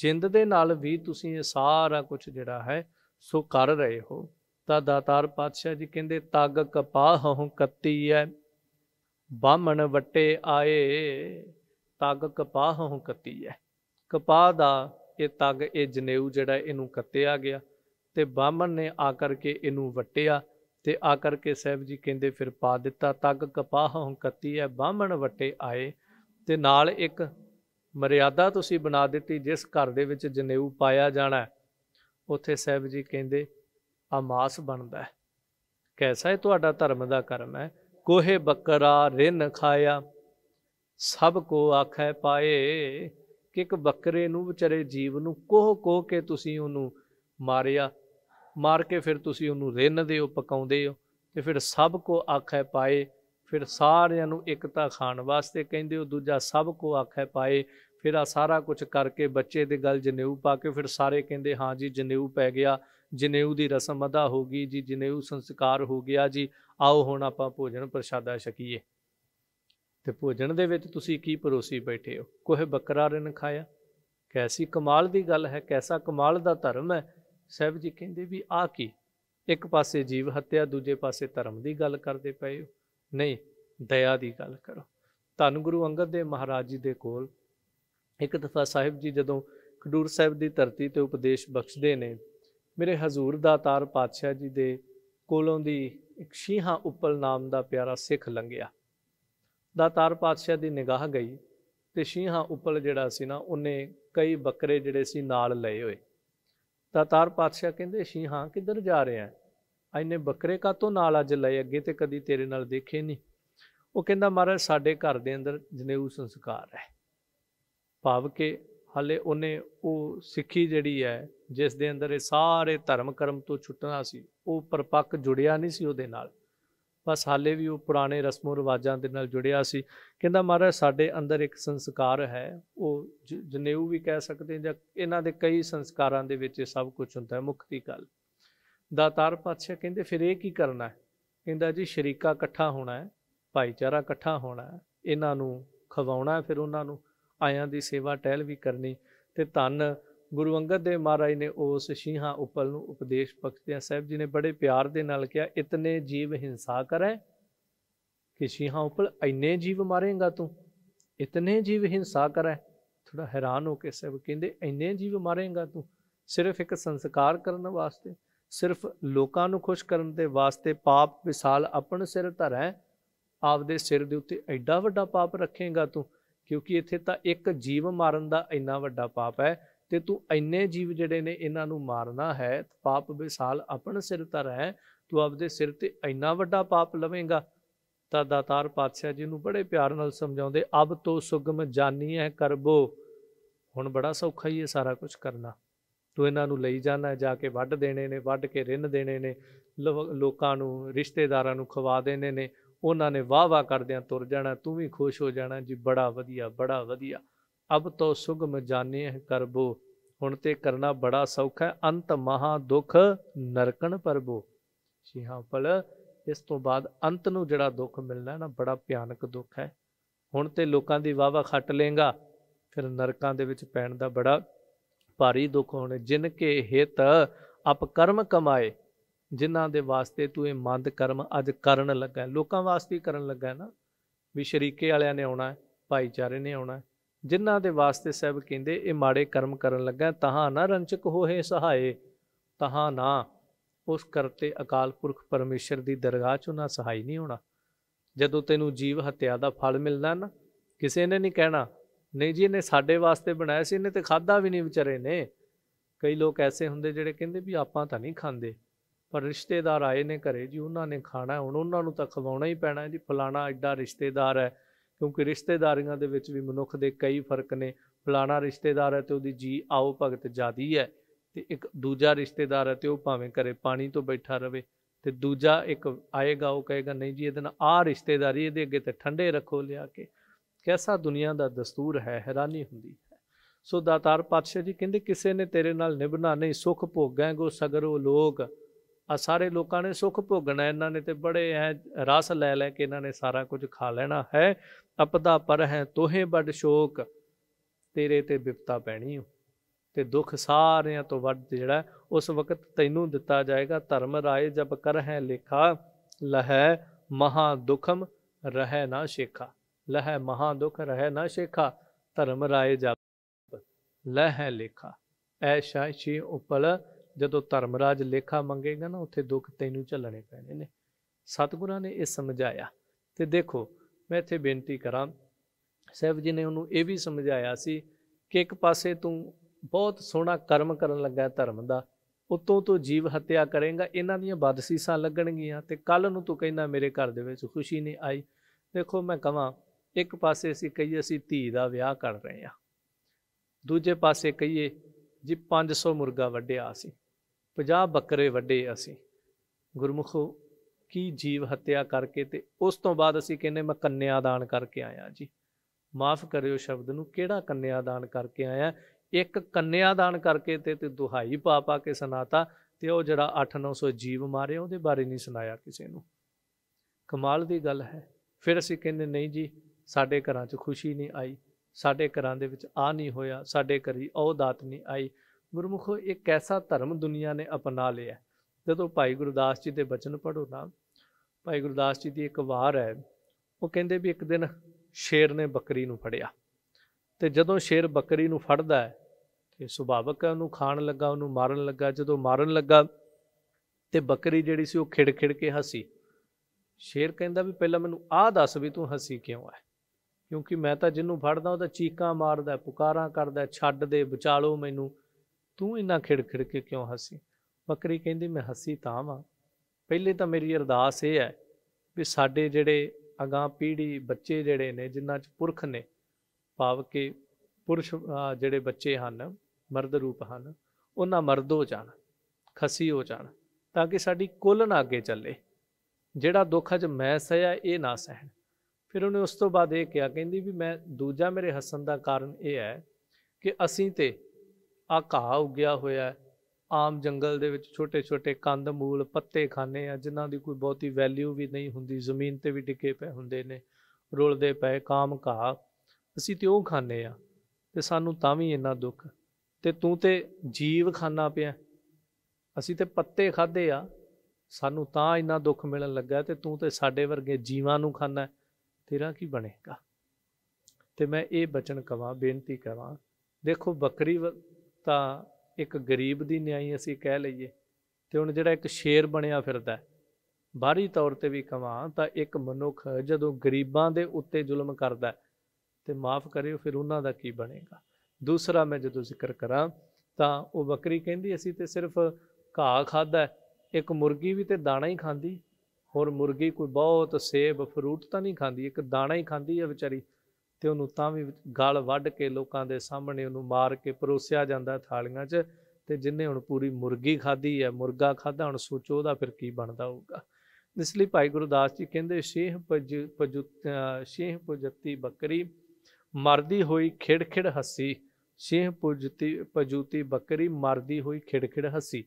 ਜਿੰਦ ਦੇ ਨਾਲ ਵੀ ਤੁਸੀਂ ਇਹ ਸਾਰਾ ਕੁਝ ਜਿਹੜਾ ਹੈ ਸੋ ਕਰ ਰਹੇ ਹੋ ਤਾਂ ਦਾਤਾਰ ਪਾਤਸ਼ਾਹ ਜੀ ਕਹਿੰਦੇ ਤਗ ਕਪਾਹੋਂ ਕੱਤੀ ਐ ਬਾਹਮਣ ਵਟੇ ਆਏ ਤਗ ਕਪਾਹੋਂ ਕੱਤੀ ਐ ਕਪਾਹ ਦਾ ਇਹ ਤਗ ਇਹ ਜਨੇਊ ਜਿਹੜਾ ਇਹਨੂੰ ਕੱਤਿਆ ਗਿਆ ਤੇ ਬਾਹਮਣ ਨੇ ਆ ਕਰਕੇ ਇਹਨੂੰ ਵਟਿਆ ਤੇ ਆ ਕਰਕੇ ਸਹਿਬ ਜੀ ਕਹਿੰਦੇ ਫਿਰ ਪਾ ਦਿੱਤਾ ਤੱਕ ਕਪਾਹ ਕੱਤੀ ਹੈ ਬਾਹਮਣ ਵਟੇ ਆਏ ਤੇ ਨਾਲ ਇੱਕ ਮਰਿਆਦਾ ਤੁਸੀਂ ਬਣਾ ਦਿੱਤੀ ਜਿਸ ਘਰ ਦੇ ਵਿੱਚ ਜਨੇਊ ਪਾਇਆ ਜਾਣਾ ਉੱਥੇ ਸਹਿਬ ਜੀ ਕਹਿੰਦੇ ਆ ਮਾਸ ਬਣਦਾ ਹੈ ਕੈਸਾ ਹੈ ਤੁਹਾਡਾ ਧਰਮ ਦਾ ਕਰਮ ਹੈ ਕੋਹੇ ਬੱਕਰਾ ਰਿਨ ਖਾਇਆ ਸਭ ਕੋ ਆਖੈ ਪਾਏ ਕਿ ਇੱਕ ਬੱਕਰੇ ਨੂੰ ਵਿਚਾਰੇ ਜੀਵ ਨੂੰ ਕੋਹ ਕੋਹ ਕੇ ਤੁਸੀਂ ਉਹਨੂੰ ਮਾਰਿਆ ਮਾਰ ਕੇ ਫਿਰ ਤੁਸੀਂ ਉਹਨੂੰ ਰਿੰਨਦੇ ਹੋ ਪਕਾਉਂਦੇ ਹੋ ਤੇ ਫਿਰ ਸਭ ਕੋ ਆਖੇ ਪਾਏ ਫਿਰ ਸਾਰਿਆਂ ਨੂੰ ਇਕਤਾ ਖਾਣ ਵਾਸਤੇ ਕਹਿੰਦੇ ਹੋ ਦੂਜਾ ਸਭ ਕੋ ਆਖੇ ਪਾਏ ਫਿਰ ਆ ਸਾਰਾ ਕੁਝ ਕਰਕੇ ਬੱਚੇ ਦੇ ਗਲ ਜਨੇਊ ਪਾ ਕੇ ਫਿਰ ਸਾਰੇ ਕਹਿੰਦੇ ਹਾਂ ਜੀ ਜਨੇਊ ਪੈ ਗਿਆ ਜਨੇਊ ਦੀ ਰਸਮ ਅਦਾ ਹੋ ਗਈ ਜੀ ਜਨੇਊ ਸੰਸਕਾਰ ਹੋ ਗਿਆ ਜੀ ਆਓ ਹੁਣ ਆਪਾਂ ਭੋਜਨ ਪ੍ਰਸ਼ਾਦਾ ਛਕੀਏ ਤੇ ਭੋਜਨ ਦੇ ਵਿੱਚ ਤੁਸੀਂ ਕੀ ਪਰੋਸੀ ਬੈਠੇ ਹੋ ਕੋਹ ਬੱਕਰਾ ਰਿਨ ਖਾਇਆ ਕੈਸੀ ਕਮਾਲ ਦੀ ਗੱਲ ਹੈ ਕੈਸਾ ਕਮਾਲ ਦਾ ਧਰਮ ਹੈ ਸਾਹਿਬ ਜੀ ਕਹਿੰਦੇ ਵੀ ਆ ਕੀ ਇੱਕ ਪਾਸੇ ਜੀਵ ਹੱਤਿਆ ਦੂਜੇ ਪਾਸੇ ਧਰਮ ਦੀ ਗੱਲ ਕਰਦੇ ਪਏ ਹੋ ਨਹੀਂ ਦਇਆ ਦੀ ਗੱਲ ਕਰੋ ਧੰਨ ਗੁਰੂ ਅੰਗਦ ਦੇਵ ਮਹਾਰਾਜ ਜੀ ਦੇ ਕੋਲ ਇੱਕ ਦਫਾ ਸਾਹਿਬ ਜੀ ਜਦੋਂ ਖਡੂਰ ਸਾਹਿਬ ਦੀ ਧਰਤੀ ਤੇ ਉਪਦੇਸ਼ ਬਖਸ਼ਦੇ ਨੇ ਮੇਰੇ ਹਜ਼ੂਰ ਦਾਤਾਰ ਪਾਤਸ਼ਾਹ ਜੀ ਦੇ ਕੋਲੋਂ ਦੀ ਇੱਕ ਸ਼ੀਹਾ ਉਪਲ ਨਾਮ ਦਾ ਪਿਆਰਾ ਸਿੱਖ ਲੰਗਿਆ ਦਾਤਾਰ ਪਾਤਸ਼ਾਹ ਦੀ ਨਿਗਾਹ ਗਈ ਤੇ ਸ਼ੀਹਾ ਉਪਲ ਜਿਹੜਾ ਸੀ ਨਾ ਉਹਨੇ ਕਈ ਬੱਕਰੇ ਜਿਹੜੇ ਸੀ ਨਾਲ ਲਏ ਹੋਏ ਤਾਤਾਰ ਪਾਤਸ਼ਾਹ ਕਹਿੰਦੇ ਸੀ ਹਾਂ ਕਿੱਧਰ ਜਾ ਰਿਹਾ ਐਨੇ ਬੱਕਰੇ ਕਾਤੋਂ ਨਾਲ ਅੱਜ ਲਏ ਅੱਗੇ ਤੇ ਕਦੀ ਤੇਰੇ ਨਾਲ ਦੇਖੇ ਨਹੀਂ ਉਹ ਕਹਿੰਦਾ ਮਹਾਰਾਜ ਸਾਡੇ ਘਰ ਦੇ ਅੰਦਰ ਜਨੇਊ ਸੰਸਕਾਰ ਹੈ ਭਾਵ ਕਿ ਹਲੇ ਉਹਨੇ ਉਹ ਸਿੱਖੀ ਜਿਹੜੀ ਹੈ ਜਿਸ ਦੇ ਅੰਦਰ ਇਹ ਸਾਰੇ ਧਰਮ ਕਰਮ ਤੋਂ ਛੁੱਟਣਾ ਸੀ ਉਹ ਪਰਪੱਕ ਜੁੜਿਆ ਨਹੀਂ ਸੀ ਉਹਦੇ ਨਾਲ ਬਸ ਹਾਲੇ ਵੀ ਉਹ ਪੁਰਾਣੇ ਰਸਮੋ ਰਿਵਾਜਾਂ ਦੇ ਨਾਲ ਜੁੜਿਆ ਸੀ ਕਹਿੰਦਾ ਮਹਾਰਾਜ ਸਾਡੇ ਅੰਦਰ ਇੱਕ ਸੰਸਕਾਰ ਹੈ ਉਹ ਜਨੇਊ ਵੀ ਕਹਿ ਸਕਦੇ ਜਾਂ ਇਹਨਾਂ ਦੇ ਕਈ ਸੰਸਕਾਰਾਂ ਦੇ ਵਿੱਚ ਸਭ ਕੁਝ ਹੁੰਦਾ ਹੈ ਮੁਕਤੀ ਦੀ ਦਾਤਾਰ ਪਾਤਸ਼ਾਹ ਕਹਿੰਦੇ ਫਿਰ ਇਹ ਕੀ ਕਰਨਾ ਹੈ ਕਹਿੰਦਾ ਜੀ ਸ਼ਰੀਕਾ ਇਕੱਠਾ ਹੋਣਾ ਹੈ ਭਾਈਚਾਰਾ ਇਕੱਠਾ ਹੋਣਾ ਹੈ ਇਹਨਾਂ ਨੂੰ ਖਵਾਉਣਾ ਫਿਰ ਉਹਨਾਂ ਨੂੰ ਆਇਆਂ ਦੀ ਸੇਵਾ ਟਹਿਲ ਵੀ ਕਰਨੀ ਤੇ ਧੰਨ ਗੁਰੂ ਅੰਗਦ ਦੇਵ ਮਹਾਰਾਜ ਨੇ ਉਸ ਸ਼ੀਹਾ ਉਪਲ ਨੂੰ ਉਪਦੇਸ਼ ਪਖਤਿਆ ਸਾਹਿਬ ਜੀ ਨੇ ਬੜੇ ਪਿਆਰ ਦੇ ਨਾਲ ਕਿਹਾ ਇਤਨੇ ਜੀਵ ਹਿੰਸਾ ਕਰੈ ਕਿ ਸ਼ੀਹਾ ਉਪਲ ਐਨੇ ਜੀਵ ਮਾਰੇਗਾ ਤੂੰ ਇਤਨੇ ਜੀਵ ਹਿੰਸਾ ਕਰੈ ਥੋੜਾ ਹੈਰਾਨ ਹੋ ਕੇ ਸਭ ਕਹਿੰਦੇ ਐਨੇ ਜੀਵ ਮਾਰੇਗਾ ਤੂੰ ਸਿਰਫ ਇੱਕ ਸੰਸਕਾਰ ਕਰਨ ਵਾਸਤੇ ਸਿਰਫ ਲੋਕਾਂ ਨੂੰ ਖੁਸ਼ ਕਰਨ ਦੇ ਵਾਸਤੇ ਪਾਪ ਵਿਸਾਲ ਆਪਣ ਸਿਰ ਧਰੈ ਆਪਦੇ ਸਿਰ ਦੇ ਉੱਤੇ ਐਡਾ ਵੱਡਾ ਪਾਪ ਰੱਖੇਗਾ ਤੂੰ ਕਿਉਂਕਿ ਇੱਥੇ ਤਾਂ ਇੱਕ ਜੀਵ ਮਾਰਨ ਦਾ ਇੰਨਾ ਵੱਡਾ ਪਾਪ ਹੈ ਤੇ ਤੂੰ ਇੰਨੇ ਜੀਵ ਜਿਹੜੇ ਨੇ ਇਹਨਾਂ ਨੂੰ ਮਾਰਨਾ ਹੈ ਪਾਪ ਵਿਸਾਲ ਆਪਣ ਸਿਰ ਤਰ ਹੈ ਤੂੰ ਆਪਦੇ ਸਿਰ ਤੇ ਇੰਨਾ ਵੱਡਾ ਪਾਪ ਲਵੇਂਗਾ ਤਾਂ ਦਾਤਾਰ ਪਾਤਸ਼ਾਹ ਜੀ ਨੂੰ ਬੜੇ ਪਿਆਰ ਨਾਲ ਸਮਝਾਉਂਦੇ ਅਬ ਤੋ ਸੁਗਮ ਜਾਨੀ ਹੈ ਕਰਬੋ ਹੁਣ ਬੜਾ ਸੌਖਾ ਹੀ ਹੈ ਸਾਰਾ ਕੁਝ ਕਰਨਾ ਤੂੰ ਇਹਨਾਂ ਨੂੰ ਲਈ ਜਾਣਾ ਜਾ ਕੇ ਵੱਢ ਦੇਣੇ ਨੇ ਵੱਢ ਕੇ ਰਿੰਨ ਦੇਣੇ ਨੇ ਲੋਕਾਂ ਨੂੰ ਰਿਸ਼ਤੇਦਾਰਾਂ ਨੂੰ ਖਵਾ ਦੇਣੇ ਨੇ ਉਹਨਾਂ ਨੇ ਵਾਹ ਵਾਹ ਕਰਦਿਆਂ ਤੁਰ ਜਾਣਾ ਤੂੰ ਵੀ ਖੁਸ਼ ਹੋ ਜਾਣਾ ਜੀ ਬੜਾ ਵਧੀਆ ਬੜਾ ਵਧੀਆ ਅਬ ਤੋ ਸੁਗਮ ਜਾਣੇ ਕਰਬੋ ਹੁਣ ਤੇ ਕਰਨਾ ਬੜਾ ਸੌਖਾ ਹੈ ਅੰਤ ਮਹਾ ਦੁਖ ਨਰਕਣ ਪਰਬੋ ਪਲ ਇਸ ਤੋਂ ਬਾਅਦ ਅੰਤ ਨੂੰ ਜਿਹੜਾ ਦੁੱਖ ਮਿਲਣਾ ਨਾ ਬੜਾ ਭਿਆਨਕ ਦੁੱਖ ਹੈ ਹੁਣ ਤੇ ਲੋਕਾਂ ਦੀ ਵਾਵਾ ਖੱਟ ਲੇਗਾ ਫਿਰ ਨਰਕਾਂ ਦੇ ਵਿੱਚ ਪੈਣ ਦਾ ਬੜਾ ਭਾਰੀ ਦੁੱਖ ਹੋਣਾ ਜਿਨ ਕੇ ਹਿਤ ਅਪ ਕਰਮ ਕਮਾਏ ਜਿਨ੍ਹਾਂ ਦੇ ਵਾਸਤੇ ਤੂੰ ਇਹ ਮੰਦ ਕਰਮ ਅੱਜ ਕਰਨ ਲੱਗਾ ਲੋਕਾਂ ਵਾਸਤੇ ਕਰਨ ਲੱਗਾ ਨਾ ਵੀ ਸ਼ਰੀਕੇ ਵਾਲਿਆਂ ਨੇ ਆਉਣਾ ਭਾਈਚਾਰੇ ਨੇ ਆਉਣਾ ਜਿਨ੍ਹਾਂ ਦੇ ਵਾਸਤੇ ਸਭ ਕਹਿੰਦੇ ਇਹ ਮਾੜੇ ਕਰਮ ਕਰਨ ਲੱਗਾ ਤਹਾਂ ਨਾ ਰੰਚਕ ਹੋਏ ਸਹਾਏ ਤਹਾਂ ਨਾ ਉਸ ਕਰਤੇ ਅਕਾਲ ਪੁਰਖ ਪਰਮੇਸ਼ਰ ਦੀ ਦਰਗਾਹ 'ਚ ਉਹਨਾਂ ਸਹਾਈ ਨਹੀਂ ਹੋਣਾ ਜਦੋਂ ਤੈਨੂੰ ਜੀਵ ਹੱਤਿਆ ਦਾ ਫਲ ਮਿਲਦਾ ਨਾ ਕਿਸੇ ਨੇ ਨਹੀਂ ਕਹਿਣਾ ਨਹੀਂ ਜੀ ਇਹਨੇ ਸਾਡੇ ਵਾਸਤੇ ਬਣਾਇਆ ਸੀ ਇਹਨੇ ਤੇ ਖਾਦਾ ਵੀ ਨਹੀਂ ਵਿਚਾਰੇ ਨੇ ਕਈ ਲੋਕ ਐਸੇ ਹੁੰਦੇ ਜਿਹੜੇ ਕਹਿੰਦੇ ਵੀ ਆਪਾਂ ਤਾਂ ਨਹੀਂ ਖਾਂਦੇ ਪਰ ਰਿਸ਼ਤੇਦਾਰ ਆਏ ਨੇ ਘਰੇ ਜੀ ਉਹਨਾਂ ਨੇ ਖਾਣਾ ਹੁਣ ਉਹਨਾਂ ਨੂੰ ਤਾਂ ਖਵਾਉਣਾ ਹੀ ਪੈਣਾ ਜੀ ਫਲਾਣਾ ਐਡਾ ਰਿਸ਼ਤੇਦਾਰ ਹੈ ਕਿਉਂਕਿ ਰਿਸ਼ਤੇਦਾਰੀਆਂ ਦੇ ਵਿੱਚ ਵੀ ਮਨੁੱਖ ਦੇ ਕਈ ਫਰਕ ਨੇ ਫਲਾਣਾ ਰਿਸ਼ਤੇਦਾਰ ਹੈ ਤੇ ਉਹਦੀ ਜੀ ਆਓ ਭਗਤ ਜਿਆਦੀ ਹੈ ਤੇ ਇੱਕ ਦੂਜਾ ਰਿਸ਼ਤੇਦਾਰ ਹੈ ਤੇ ਉਹ ਭਾਵੇਂ ਕਰੇ ਪਾਣੀ ਤੋਂ ਬੈਠਾ ਰਵੇ ਤੇ ਦੂਜਾ ਇੱਕ ਆਏਗਾ ਉਹ ਕਹੇਗਾ ਨਹੀਂ ਜੀ ਇਹਦੇ ਨਾਲ ਆ ਰਿਸ਼ਤੇਦਾਰੀ ਇਹਦੇ ਅੱਗੇ ਤੇ ਠੰਡੇ ਰੱਖੋ ਲਿਆ ਕੇ ਕਿਹਦਾ ਦੁਨੀਆ ਦਾ ਦਸਤੂਰ ਹੈ ਹੈਰਾਨੀ ਹੁੰਦੀ ਹੈ ਸੋ ਦਾਤਾਰ ਪਾਤਸ਼ਾਹ ਜੀ ਕਹਿੰਦੇ ਕਿਸੇ ਨੇ ਤੇਰੇ ਨਾਲ ਨਿਭਣਾ ਨਹੀਂ ਸੁਖ ਭੋਗਾਂਗੋ ਸਗਰੋ ਲੋਕ ਆ ਸਾਰੇ ਲੋਕਾਂ ਨੇ ਸੁਖ ਭੋਗਣਾ ਇਹਨਾਂ ਨੇ ਤੇ ਬੜੇ ਐ ਰਸ ਲੈ ਲੈ ਕੇ ਇਹਨਾਂ ਨੇ ਸਾਰਾ ਕੁਝ ਖਾ ਲੈਣਾ ਹੈ ਅਪਦਾ ਪਰ ਹੈ ਤੋਹੇ ਵੱਡ ਸ਼ੋਕ ਤੇਰੇ ਤੇ ਵਿਪਤਾ ਪੈਣੀ ਹੋ ਤੇ ਦੁੱਖ ਸਾਰਿਆਂ ਤੋਂ ਵੱਡ ਜਿਹੜਾ ਉਸ ਵਕਤ ਤੈਨੂੰ ਦਿੱਤਾ ਜਾਏਗਾ ਧਰਮ ਰਾਏ ਜਬ ਕਰ ਹੈ ਲਿਖਾ ਲਹੈ ਮਹਾ ਦੁਖਮ ਰਹਿ ਨਾ ਸ਼ੇਖਾ ਲਹੈ ਮਹਾ ਦੁਖ ਰਹਿ ਨਾ ਸ਼ੇਖਾ ਧਰਮ ਰਾਏ ਜਬ ਲਹੈ ਲਿਖਾ ਐ ਸ਼ਾਇਸ਼ੀ ਉਪਲ ਜਦੋਂ ਧਰਮਰਾਜ ਲੇਖਾ ਮੰਗੇਗਾ ਨਾ ਉੱਥੇ ਦੁੱਖ ਤੈਨੂੰ ਝੱਲਣੇ ਪੈਣੇ ਨੇ ਸਤਿਗੁਰਾਂ ਨੇ ਇਹ ਸਮਝਾਇਆ ਤੇ ਦੇਖੋ ਮੈਂ ਇੱਥੇ ਬੇਨਤੀ ਕਰਾਂ ਸਹਿਬ ਜੀ ਨੇ ਉਹਨੂੰ ਇਹ ਵੀ ਸਮਝਾਇਆ ਸੀ ਕਿ ਇੱਕ ਪਾਸੇ ਤੂੰ ਬਹੁਤ ਸੋਹਣਾ ਕਰਮ ਕਰਨ ਲੱਗਾ ਧਰਮ ਦਾ ਉਤੋਂ ਤੋਂ ਜੀਵ ਹੱਤਿਆ ਕਰੇਗਾ ਇਹਨਾਂ ਦੀਆਂ ਬਦਸੀਸਾਂ ਲੱਗਣਗੀਆਂ ਤੇ ਕੱਲ ਨੂੰ ਤੂੰ ਕਹਿੰਦਾ ਮੇਰੇ ਘਰ ਦੇ ਵਿੱਚ ਖੁਸ਼ੀ ਨਹੀਂ ਆਈ ਦੇਖੋ ਮੈਂ ਕਹਾਂ ਇੱਕ ਪਾਸੇ ਅਸੀਂ ਕਹੀਏ ਅਸੀਂ ਧੀ ਦਾ ਵਿਆਹ ਕਰ ਰਹੇ ਆ ਦੂਜੇ ਪਾਸੇ ਕਹੀਏ ਜੀ 500 ਮੁਰਗਾ ਵੱਢਿਆ ਸੀ 50 ਬੱਕਰੇ ਵੱਡੇ ਅਸੀਂ ਗੁਰਮੁਖੋ ਕੀ ਜੀਵ ਹੱਤਿਆ ਕਰਕੇ ਤੇ ਉਸ ਤੋਂ ਬਾਅਦ ਅਸੀਂ ਕਹਿੰਨੇ ਮੈਂ ਕੰਨਿਆ ਦਾਨ ਕਰਕੇ ਆਇਆ ਜੀ ਮਾਫ ਕਰਿਓ ਸ਼ਬਦ ਨੂੰ ਕਿਹੜਾ ਕੰਨਿਆ ਦਾਨ ਕਰਕੇ ਆਇਆ ਇੱਕ ਕੰਨਿਆ ਦਾਨ ਕਰਕੇ ਤੇ ਤੇ ਦੁਹਾਈ ਪਾ ਪਾ ਕੇ ਸੁਨਾਤਾ ਤੇ ਉਹ ਜਿਹੜਾ 8-900 ਜੀਵ ਮਾਰੇ ਉਹਦੇ ਬਾਰੇ ਨਹੀਂ ਸੁਣਾਇਆ ਕਿਸੇ ਨੂੰ ਕਮਾਲ ਦੀ ਗੱਲ ਹੈ ਫਿਰ ਅਸੀਂ ਕਹਿੰਦੇ ਨਹੀਂ ਜੀ ਸਾਡੇ ਘਰਾਂ 'ਚ ਖੁਸ਼ੀ ਨਹੀਂ ਆਈ ਸਾਡੇ ਘਰਾਂ ਦੇ ਵਿੱਚ ਆ ਨਹੀਂ ਹੋਇਆ ਸਾਡੇ ਘਰੀ ਉਹ ਦਾਤ ਨਹੀਂ ਆਈ ਗੁਰਮੁਖ ਇੱਕ ਕੈਸਾ ਧਰਮ ਦੁਨੀਆ ਨੇ ਅਪਣਾ ਲਿਆ ਜਦੋਂ ਭਾਈ ਗੁਰਦਾਸ ਜੀ ਦੇ ਬਚਨ ਪੜੋ ਨਾ ਭਾਈ ਗੁਰਦਾਸ ਜੀ ਦੀ ਇੱਕ ਵਾਰ ਹੈ ਉਹ ਕਹਿੰਦੇ ਵੀ ਇੱਕ ਦਿਨ ਸ਼ੇਰ ਨੇ ਬੱਕਰੀ ਨੂੰ ਫੜਿਆ ਤੇ ਜਦੋਂ ਸ਼ੇਰ ਬੱਕਰੀ ਨੂੰ ਫੜਦਾ ਹੈ ਤੇ ਸੁਭਾਵਕ ਹੈ ਉਹਨੂੰ ਖਾਣ ਲੱਗਾ ਉਹਨੂੰ ਮਾਰਨ ਲੱਗਾ ਜਦੋਂ ਮਾਰਨ ਲੱਗਾ ਤੇ ਬੱਕਰੀ ਜਿਹੜੀ ਸੀ ਉਹ ਖਿੜ ਖਿੜ ਕੇ ਹੱਸੀ ਸ਼ੇਰ ਕਹਿੰਦਾ ਵੀ ਪਹਿਲਾਂ ਮੈਨੂੰ ਆਹ ਦੱਸ ਵੀ ਤੂੰ ਹੱਸੀ ਕਿਉਂ ਹੈ ਕਿਉਂਕਿ ਮੈਂ ਤਾਂ ਜਿੰਨੂੰ ਫੜਦਾ ਉਹਦਾ ਚੀਕਾਂ ਮਾਰਦਾ ਪੁਕਾਰਾਂ ਕਰਦਾ ਛੱਡ ਦੇ ਬਚਾ ਲਓ ਮੈਨੂੰ ਤੂੰ ਇੰਨਾ ਖਿੜ ਖਿੜ ਕੇ ਕਿਉਂ ਹੱਸੀ ਬੱਕਰੀ ਕਹਿੰਦੀ ਮੈਂ ਹੱਸੀ ਤਾਂ ਵਾਂ ਪਹਿਲੇ ਤਾਂ ਮੇਰੀ ਅਰਦਾਸ ਇਹ ਹੈ ਵੀ ਸਾਡੇ ਜਿਹੜੇ ਅਗਾ ਪੀੜ੍ਹੀ ਬੱਚੇ ਜਿਹੜੇ ਨੇ ਜਿਨ੍ਹਾਂ 'ਚ ਪੁਰਖ ਨੇ ਭਾਵ ਕਿ ਪੁਰਸ਼ ਜਿਹੜੇ ਬੱਚੇ ਹਨ ਮਰਦ ਰੂਪ ਹਨ ਉਹਨਾਂ ਮਰਦ ਹੋ ਜਾਣ ਖਸੀ ਹੋ ਜਾਣ ਤਾਂ ਕਿ ਸਾਡੀ ਕੁੱਲ ਨਾ ਅੱਗੇ ਚੱਲੇ ਜਿਹੜਾ ਦੁੱਖ ਅਜ ਮੈਂ ਸਹਿਆ ਇਹ ਨਾ ਸਹਿਣ ਫਿਰ ਉਹਨੇ ਉਸ ਤੋਂ ਬਾਅਦ ਇਹ ਕਿਹਾ ਕਹਿੰਦੀ ਵੀ ਮੈਂ ਦੂਜਾ ਮੇਰੇ ਹੱਸਣ ਦਾ ਕਾਰਨ ਇਹ ਹੈ ਕਿ ਅਸੀਂ ਤੇ ਆ ਘਾਹ ਉੱਗਿਆ ਹੋਇਆ ਆਮ ਜੰਗਲ ਦੇ ਵਿੱਚ ਛੋਟੇ-ਛੋਟੇ ਕੰਦ ਮੂਲ ਪੱਤੇ ਖਾਨੇ ਆ ਜਿਨ੍ਹਾਂ ਦੀ ਕੋਈ ਬਹੁਤੀ ਵੈਲਿਊ ਵੀ ਨਹੀਂ ਹੁੰਦੀ ਜ਼ਮੀਨ ਤੇ ਵੀ ਡਿੱਗੇ ਪਏ ਹੁੰਦੇ ਨੇ ਰੁਲਦੇ ਪਏ ਕਾਮ ਘਾਹ ਅਸੀਂ ਤੇ ਉਹ ਖਾਨੇ ਆ ਤੇ ਸਾਨੂੰ ਤਾਂ ਵੀ ਇੰਨਾ ਦੁੱਖ ਤੇ ਤੂੰ ਤੇ ਜੀਵ ਖਾਨਾ ਪਿਆ ਅਸੀਂ ਤੇ ਪੱਤੇ ਖਾਦੇ ਆ ਸਾਨੂੰ ਤਾਂ ਇੰਨਾ ਦੁੱਖ ਮਿਲਣ ਲੱਗਾ ਤੇ ਤੂੰ ਤੇ ਸਾਡੇ ਵਰਗੇ ਜੀਵਾਂ ਨੂੰ ਖਾਨਾ ਤੇਰਾ ਕੀ ਬਣੇਗਾ ਤੇ ਮੈਂ ਇਹ ਬਚਨ ਕਵਾਂ ਬੇਨਤੀ ਕਰਾਂ ਦੇਖੋ ਬੱਕਰੀ ਤਾਂ ਇੱਕ ਗਰੀਬ ਦੀ ਨਿਆਈ ਅਸੀਂ ਕਹਿ ਲਈਏ ਤੇ ਹੁਣ ਜਿਹੜਾ ਇੱਕ ਸ਼ੇਰ ਬਣਿਆ ਫਿਰਦਾ ਬਾਹਰੀ ਤੌਰ ਤੇ ਵੀ ਕਹਾਂ ਤਾਂ ਇੱਕ ਮਨੁੱਖ ਜਦੋਂ ਗਰੀਬਾਂ ਦੇ ਉੱਤੇ ਜ਼ੁਲਮ ਕਰਦਾ ਤੇ ਮਾਫ ਕਰਿਓ ਫਿਰ ਉਹਨਾਂ ਦਾ ਕੀ ਬਣੇਗਾ ਦੂਸਰਾ ਮੈਂ ਜਦੋਂ ਜ਼ਿਕਰ ਕਰਾਂ ਤਾਂ ਉਹ ਬੱਕਰੀ ਕਹਿੰਦੀ ਅਸੀਂ ਤੇ ਸਿਰਫ ਘਾਹ ਖਾਦਾ ਇੱਕ ਮੁਰਗੀ ਵੀ ਤੇ ਦਾਣਾ ਹੀ ਖਾਂਦੀ ਹੋਰ ਮੁਰਗੀ ਕੋਈ ਬਹੁਤ ਸੇਬ ਫਰੂਟ ਤਾਂ ਨਹੀਂ ਖਾਂਦੀ ਇੱਕ ਦਾਣਾ ਹੀ ਖਾਂਦੀ ਹੈ ਵਿਚਾਰੀ ਤੇ ਉਹਨੂੰ ਤਾਂ ਵੀ ਗਲ ਵੱਢ ਕੇ ਲੋਕਾਂ ਦੇ ਸਾਹਮਣੇ ਉਹਨੂੰ ਮਾਰ ਕੇ ਪਰੋਸਿਆ ਜਾਂਦਾ ਥਾਲੀਆਂ 'ਚ ਤੇ ਜਿੰਨੇ ਹੁਣ ਪੂਰੀ ਮੁਰਗੀ ਖਾਧੀ ਹੈ ਮੁਰਗਾ ਖਾਧਾ ਹੁਣ ਸੋਚੋ ਉਹਦਾ ਫਿਰ ਕੀ ਬਣਦਾ ਹੋਊਗਾ ਇਸ ਲਈ ਭਾਈ ਗੁਰਦਾਸ ਜੀ ਕਹਿੰਦੇ ਸ਼ੇਹ ਪਜ ਪਜੁਤ ਸ਼ੇਹ ਪਜਤੀ ਬੱਕਰੀ ਮਰਦੀ ਹੋਈ ਖਿੜਖਿੜ ਹੱਸੀ ਸ਼ੇਹ ਪਜਤੀ ਪਜੂਤੀ ਬੱਕਰੀ ਮਰਦੀ ਹੋਈ ਖਿੜਖਿੜ ਹੱਸੀ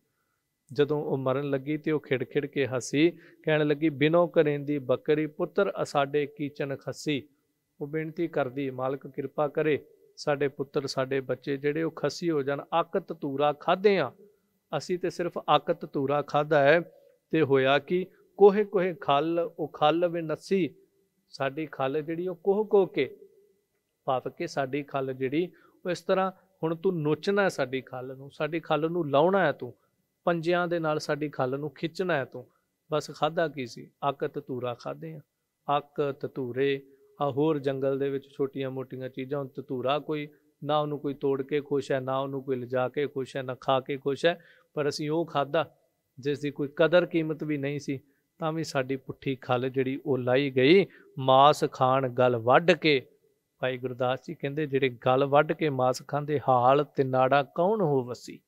ਜਦੋਂ ਉਹ ਮਰਨ ਲੱਗੀ ਤੇ ਉਹ ਖਿੜਖਿੜ ਕੇ ਹੱਸੀ ਕਹਿਣ ਲੱਗੀ ਬਿਨੋ ਕਰੇਂਦੀ ਬੱਕਰੀ ਪੁੱਤਰ ਸਾਡੇ ਕੀਚਨ ਖੱਸੀ ਉਹ ਬੇਨਤੀ ਕਰਦੀ ਮਾਲਕ ਕਿਰਪਾ ਕਰੇ ਸਾਡੇ ਪੁੱਤਰ ਸਾਡੇ ਬੱਚੇ ਜਿਹੜੇ ਉਹ ਖਸੀ ਹੋ ਜਾਣ ਆਕਤ ਤੂਰਾ ਖਾਦੇ ਆ ਅਸੀਂ ਤੇ ਸਿਰਫ ਆਕਤ ਤੂਰਾ ਖਾਦਾ ਹੈ ਤੇ ਹੋਇਆ ਕਿ ਕੋਹੇ ਕੋਹੇ ਖਲ ਉਹ ਖਲ ਵੇ ਨਸੀ ਸਾਡੀ ਖਲ ਜਿਹੜੀ ਉਹ ਕੋਹ ਕੋ ਕੇ ਪਾਪ ਕੇ ਸਾਡੀ ਖਲ ਜਿਹੜੀ ਉਹ ਇਸ ਤਰ੍ਹਾਂ ਹੁਣ ਤੂੰ ਨੋਚਣਾ ਹੈ ਸਾਡੀ ਖਲ ਨੂੰ ਸਾਡੀ ਖਲ ਨੂੰ ਲਾਉਣਾ ਹੈ ਤੂੰ ਪੰਜਿਆਂ ਦੇ ਨਾਲ ਸਾਡੀ ਖਲ ਨੂੰ ਖਿੱਚਣਾ ਹੈ ਤੂੰ ਬਸ ਖਾਦਾ ਕੀ ਸੀ ਆਕਤ ਤੂਰਾ ਖਾਦੇ ਆ ਆਕਤ ਤੂਰੇ ਆ ਹੋਰ ਜੰਗਲ ਦੇ ਵਿੱਚ ਛੋਟੀਆਂ-ਮੋਟੀਆਂ ਚੀਜ਼ਾਂ ਹੁਣ ਤਤੂਰਾ ਕੋਈ ਨਾ ਉਹਨੂੰ ਕੋਈ ਤੋੜ ਕੇ ਖੁਸ਼ ਹੈ ਨਾ ਉਹਨੂੰ ਕੋਈ ਲਿਜਾ ਕੇ ਖੁਸ਼ ਹੈ ਨਾ ਖਾ ਕੇ ਖੁਸ਼ ਹੈ ਪਰ ਅਸੀਂ ਉਹ ਖਾਦਾ ਜਿਸ ਦੀ ਕੋਈ ਕਦਰ ਕੀਮਤ ਵੀ ਨਹੀਂ ਸੀ ਤਾਂ ਵੀ ਸਾਡੀ ਪੁੱਠੀ ਖਲ ਜਿਹੜੀ ਉਹ ਲਾਈ ਗਈ ਮਾਸ ਖਾਣ ਗਲ ਵੱਢ ਕੇ ਭਾਈ ਗੁਰਦਾਸ ਜੀ ਕਹਿੰਦੇ ਜਿਹੜੇ ਗਲ ਵੱਢ ਕੇ ਮਾਸ ਖਾਂਦੇ ਹਾਲ ਤਿਨਾੜਾ ਕੌਣ ਹੋ ਵਸੀ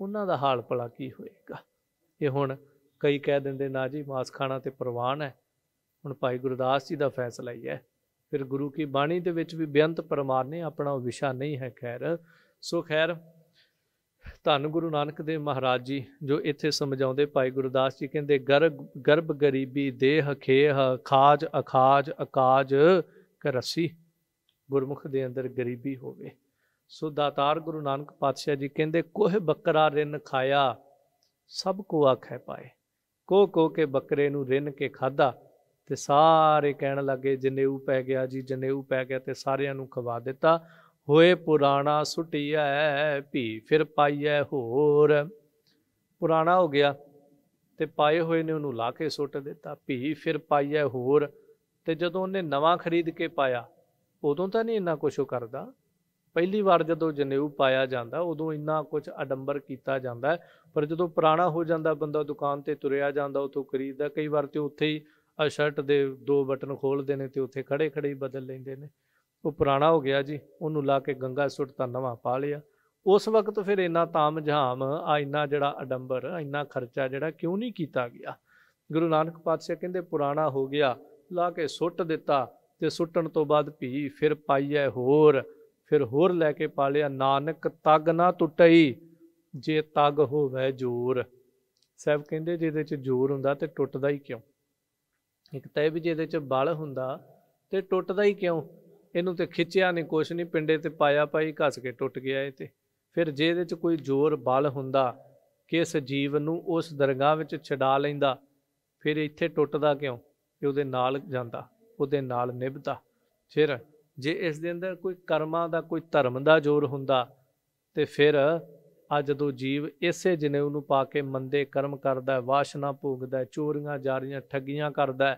ਉਹਨਾਂ ਦਾ ਹਾਲ ਭਲਾ ਕੀ ਹੋਏਗਾ ਇਹ ਹੁਣ ਕਈ ਕਹਿ ਦਿੰਦੇ ਨਾ ਜੀ ਮਾਸ ਖਾਣਾ ਤੇ ਪ੍ਰਵਾਨ ਹੈ ਹੁਣ ਭਾਈ ਗੁਰਦਾਸ ਜੀ ਦਾ ਫੈਸਲਾ ਹੀ ਹੈ ਫਿਰ ਗੁਰੂ ਕੀ ਬਾਣੀ ਦੇ ਵਿੱਚ ਵੀ ਬੇਅੰਤ ਪਰਮਾਰ ਨੇ ਆਪਣਾ ਵਿਸ਼ਾ ਨਹੀਂ ਹੈ ਖੈਰ ਸੋ ਖੈਰ ਧੰਨ ਗੁਰੂ ਨਾਨਕ ਦੇਵ ਮਹਾਰਾਜ ਜੀ ਜੋ ਇੱਥੇ ਸਮਝਾਉਂਦੇ ਭਾਈ ਗੁਰਦਾਸ ਜੀ ਕਹਿੰਦੇ ਗਰਬ ਗਰਬ ਗਰੀਬੀ ਦੇਹ ਖੇਹ ਖਾਜ ਅਖਾਜ ਅਕਾਜ ਕਰਸੀ ਗੁਰਮੁਖ ਦੇ ਅੰਦਰ ਗਰੀਬੀ ਹੋਵੇ ਸੋ ਦਾਤਾਰ ਗੁਰੂ ਨਾਨਕ ਪਾਤਸ਼ਾਹ ਜੀ ਕਹਿੰਦੇ ਕੋਹ ਬੱਕਰਾ ਰਿੰਨ ਖਾਇਆ ਸਭ ਕੋ ਆਖੇ ਪਾਏ ਕੋ ਕੋ ਕੇ ਬੱਕਰੇ ਨੂੰ ਰਿੰਨ ਕੇ ਖਾਦਾ ਤੇ ਸਾਰੇ ਕਹਿਣ ਲੱਗੇ ਜਨੇਊ ਪੈ ਗਿਆ ਜੀ ਜਨੇਊ ਪੈ ਗਿਆ ਤੇ ਸਾਰਿਆਂ ਨੂੰ ਖਵਾ ਦਿੱਤਾ ਹੋਏ ਪੁਰਾਣਾ ਸੁਟਿਆ ਭੀ ਫਿਰ ਪਾਈਐ ਹੋਰ ਪੁਰਾਣਾ ਹੋ ਗਿਆ ਤੇ ਪਾਏ ਹੋਏ ਨੇ ਉਹਨੂੰ ਲਾ ਕੇ ਸੁੱਟ ਦਿੱਤਾ ਭੀ ਫਿਰ ਪਾਈਐ ਹੋਰ ਤੇ ਜਦੋਂ ਉਹਨੇ ਨਵਾਂ ਖਰੀਦ ਕੇ ਪਾਇਆ ਉਦੋਂ ਤਾਂ ਨਹੀਂ ਇੰਨਾ ਕੁਝ ਉਹ ਕਰਦਾ ਪਹਿਲੀ ਵਾਰ ਜਦੋਂ ਜਨੇਊ ਪਾਇਆ ਜਾਂਦਾ ਉਦੋਂ ਇੰਨਾ ਕੁਝ ਅਡੰਬਰ ਕੀਤਾ ਜਾਂਦਾ ਪਰ ਜਦੋਂ ਪੁਰਾਣਾ ਹੋ ਜਾਂਦਾ ਬੰਦਾ ਦੁਕਾਨ ਤੇ ਤੁਰਿਆ ਜਾਂਦਾ ਉਥੋਂ ਖਰੀਦਦਾ ਕਈ ਵਾਰ ਤੇ ਉੱਥੇ ਹੀ ਆ ਸ਼ਰਟ ਦੇ ਦੋ ਬਟਨ ਖੋਲਦੇ ਨੇ ਤੇ ਉੱਥੇ ਖੜੇ ਖੜੇ ਹੀ ਬਦਲ ਲੈਂਦੇ ਨੇ ਉਹ ਪੁਰਾਣਾ ਹੋ ਗਿਆ ਜੀ ਉਹਨੂੰ ਲਾ ਕੇ ਗੰਗਾ ਸੁੱਟ ਤਾਂ ਨਵਾਂ ਪਾ ਲਿਆ ਉਸ ਵਕਤ ਫਿਰ ਇੰਨਾ ਤਾਮ ਜਹਾਮ ਆ ਇੰਨਾ ਜਿਹੜਾ ਅਡੰਬਰ ਇੰਨਾ ਖਰਚਾ ਜਿਹੜਾ ਕਿਉਂ ਨਹੀਂ ਕੀਤਾ ਗਿਆ ਗੁਰੂ ਨਾਨਕ ਪਾਤਸ਼ਾਹ ਕਹਿੰਦੇ ਪੁਰਾਣਾ ਹੋ ਗਿਆ ਲਾ ਕੇ ਸੁੱਟ ਦਿੱਤਾ ਤੇ ਸੁੱਟਣ ਤੋਂ ਬਾਅਦ ਭੀ ਫਿਰ ਪਾਈਐ ਹੋਰ ਫਿਰ ਹੋਰ ਲੈ ਕੇ ਪਾ ਲਿਆ ਨਾਨਕ ਤਗ ਨਾ ਟੁੱਟਈ ਜੇ ਤਗ ਹੋਵੇ ਜੋਰ ਸਾਬ ਕਹਿੰਦੇ ਜਿਹਦੇ ਚ ਜੋਰ ਹੁੰਦਾ ਤੇ ਟੁੱਟਦਾ ਹੀ ਕਿਉਂ ਇੱਕ ਤਾਂ ਇਹ ਵੀ ਜਿਹਦੇ 'ਚ ਬਲ ਹੁੰਦਾ ਤੇ ਟੁੱਟਦਾ ਹੀ ਕਿਉਂ ਇਹਨੂੰ ਤੇ ਖਿੱਚਿਆ ਨਹੀਂ ਕੁਛ ਨਹੀਂ ਪਿੰਡੇ ਤੇ ਪਾਇਆ ਪਾਈ ਘਸ ਕੇ ਟੁੱਟ ਗਿਆ ਇਹ ਤੇ ਫਿਰ ਜੇ ਇਹਦੇ 'ਚ ਕੋਈ ਜ਼ੋਰ ਬਲ ਹੁੰਦਾ ਕਿਸ ਜੀਵ ਨੂੰ ਉਸ ਦਰਗਾਹ ਵਿੱਚ ਛਡਾ ਲੈਂਦਾ ਫਿਰ ਇੱਥੇ ਟੁੱਟਦਾ ਕਿਉਂ ਕਿ ਉਹਦੇ ਨਾਲ ਜਾਂਦਾ ਉਹਦੇ ਨਾਲ ਨਿਭਦਾ ਫਿਰ ਜੇ ਇਸ ਦੇ ਅੰਦਰ ਕੋਈ ਕਰਮਾਂ ਦਾ ਕੋਈ ਧਰਮ ਦਾ ਜ਼ੋਰ ਹੁੰਦਾ ਤੇ ਫਿਰ ਆ ਜਦੋਂ ਜੀਵ ਇਸੇ ਜਨੇਊ ਨੂੰ ਪਾ ਕੇ ਮੰਦੇ ਕਰਮ ਕਰਦਾ ਵਾਸ਼ਨਾ ਭੋਗਦਾ ਚੋਰੀਆਂ ਜਾਰੀਆਂ ਠੱਗੀਆਂ ਕਰਦਾ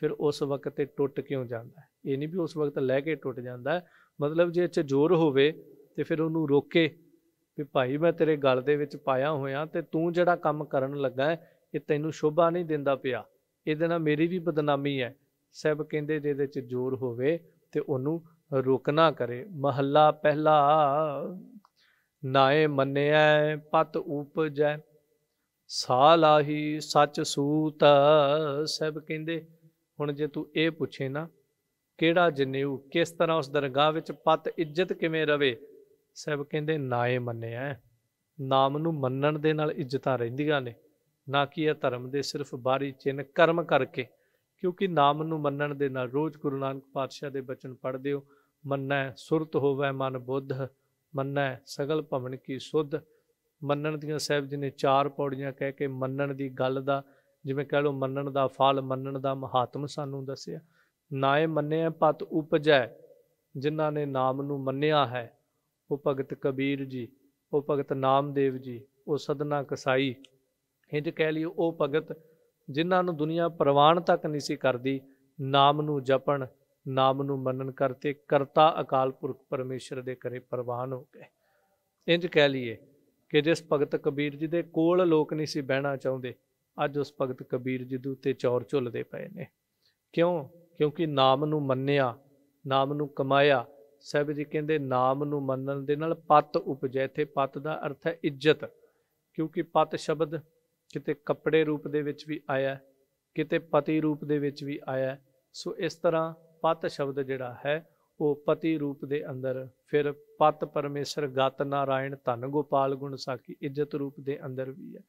ਫਿਰ ਉਸ ਵਕਤ ਇਹ ਟੁੱਟ ਕਿਉਂ ਜਾਂਦਾ ਇਹ ਨਹੀਂ ਵੀ ਉਸ ਵਕਤ ਲੈ ਕੇ ਟੁੱਟ ਜਾਂਦਾ ਮਤਲਬ ਜੇ ਇੱਥੇ ਜ਼ੋਰ ਹੋਵੇ ਤੇ ਫਿਰ ਉਹਨੂੰ ਰੋਕੇ ਵੀ ਭਾਈ ਮੈਂ ਤੇਰੇ ਗਲ ਦੇ ਵਿੱਚ ਪਾਇਆ ਹੋਇਆ ਤੇ ਤੂੰ ਜਿਹੜਾ ਕੰਮ ਕਰਨ ਲੱਗਾ ਇਹ ਤੈਨੂੰ ਸ਼ੋਭਾ ਨਹੀਂ ਦਿੰਦਾ ਪਿਆ ਇਹਦੇ ਨਾਲ ਮੇਰੀ ਵੀ ਬਦਨਾਮੀ ਹੈ ਸਭ ਕਹਿੰਦੇ ਇਹਦੇ ਵਿੱਚ ਜ਼ੋਰ ਹੋਵੇ ਤੇ ਉਹਨੂੰ ਰੋਕਣਾ ਕਰੇ ਮਹੱਲਾ ਪਹਿਲਾ ਨਾਏ ਮੰਨਿਐ ਪਤ ਉਪਜੈ ਸਾ ਲਾਹੀ ਸੱਚ ਸੂਤ ਸਭ ਕਹਿੰਦੇ ਹੁਣ ਜੇ ਤੂੰ ਇਹ ਪੁੱਛੇ ਨਾ ਕਿਹੜਾ ਜਨੇਊ ਕਿਸ ਤਰ੍ਹਾਂ ਉਸ ਦਰਗਾਹ ਵਿੱਚ ਪਤ ਇੱਜ਼ਤ ਕਿਵੇਂ ਰਵੇ ਸਭ ਕਹਿੰਦੇ ਨਾਏ ਮੰਨਿਆ ਨਾਮ ਨੂੰ ਮੰਨਣ ਦੇ ਨਾਲ ਇੱਜ਼ਤਾਂ ਰਹਿੰਦੀਆਂ ਨੇ ਨਾ ਕਿ ਇਹ ਧਰਮ ਦੇ ਸਿਰਫ ਬਾਹਰੀ ਚਿੰਨ ਕਰਮ ਕਰਕੇ ਕਿਉਂਕਿ ਨਾਮ ਨੂੰ ਮੰਨਣ ਦੇ ਨਾਲ ਰੋਜ਼ ਗੁਰੂ ਨਾਨਕ ਪਾਤਸ਼ਾਹ ਦੇ ਬਚਨ ਪੜ੍ਹਦੇ ਹੋ ਮੰਨੈ ਸੁਰਤ ਹੋਵੇ ਮਨ ਬੁੱਧ ਮੰਨੈ ਸਗਲ ਭਵਨ ਕੀ ਸੁਧ ਮੰਨਣ ਦੀਆਂ ਸਾਹਿਬ ਜੀ ਨੇ ਚਾਰ ਪੌੜੀਆਂ ਕਹਿ ਕੇ ਮੰਨਣ ਦੀ ਗੱਲ ਦਾ ਜਿਵੇਂ ਕਹ ਲੋ ਮੰਨਣ ਦਾ ਫਲ ਮੰਨਣ ਦਾ ਮਹਾਤਮ ਸਾਨੂੰ ਦੱਸਿਆ ਨਾਏ ਮੰਨਿਆ ਪਤ ਉਪਜੈ ਜਿਨ੍ਹਾਂ ਨੇ ਨਾਮ ਨੂੰ ਮੰਨਿਆ ਹੈ ਉਹ ਭਗਤ ਕਬੀਰ ਜੀ ਉਹ ਭਗਤ ਨਾਮਦੇਵ ਜੀ ਉਹ ਸਦਨਾ ਕਸਾਈ ਇੰਜ ਕਹਿ ਲਿਓ ਉਹ ਭਗਤ ਜਿਨ੍ਹਾਂ ਨੂੰ ਦੁਨੀਆ ਪ੍ਰਵਾਨ ਤੱਕ ਨਹੀਂ ਸੀ ਕਰਦੀ ਨਾਮ ਨੂੰ ਜਪਣ ਨਾਮ ਨੂੰ ਮੰਨਣ ਕਰਤੇ ਕਰਤਾ ਅਕਾਲ ਪੁਰਖ ਪਰਮੇਸ਼ਰ ਦੇ ਕਰੇ ਪ੍ਰਵਾਨ ਹੋ ਗਏ ਇੰਜ ਕਹਿ ਲਈਏ ਕਿ ਜਿਸ ਭਗਤ ਕਬੀਰ ਜੀ ਦੇ ਕੋਲ ਲੋਕ ਨਹੀਂ ਸੀ ਬਹਿਣਾ ਚਾਹੁੰਦੇ ਅੱਜ ਉਸ ਭਗਤ ਕਬੀਰ ਜੀ ਦੇ ਉੱਤੇ ਚੌਰ ਝੁੱਲਦੇ ਪਏ ਨੇ ਕਿਉਂ ਕਿਉਂਕਿ ਨਾਮ ਨੂੰ ਮੰਨਿਆ ਨਾਮ ਨੂੰ ਕਮਾਇਆ ਸਾਬ ਜੀ ਕਹਿੰਦੇ ਨਾਮ ਨੂੰ ਮੰਨਣ ਦੇ ਨਾਲ ਪਤ ਉਪਜੈ ਇਥੇ ਪਤ ਦਾ ਅਰਥ ਹੈ ਇੱਜ਼ਤ ਕਿਉਂਕਿ ਪਤ ਸ਼ਬਦ ਕਿਤੇ ਕੱਪੜੇ ਰੂਪ ਦੇ ਵਿੱਚ ਵੀ ਆਇਆ ਕਿਤੇ ਪਤੀ ਰੂਪ ਦੇ ਵਿੱਚ ਵੀ ਆਇਆ ਸੋ ਇਸ ਤਰ੍ਹਾਂ ਪਤ ਸ਼ਬਦ ਜਿਹੜਾ ਹੈ ਉਹ ਪਤੀ ਰੂਪ ਦੇ ਅੰਦਰ ਫਿਰ ਪਤ ਪਰਮੇਸ਼ਰ ਗਤ ਨਾਰਾਇਣ ਧਨ ਗੋਪਾਲ ਗੁਣ ਸਾਖੀ ਇੱਜ਼ਤ ਰੂਪ ਦੇ ਅੰਦਰ ਵੀ ਹੈ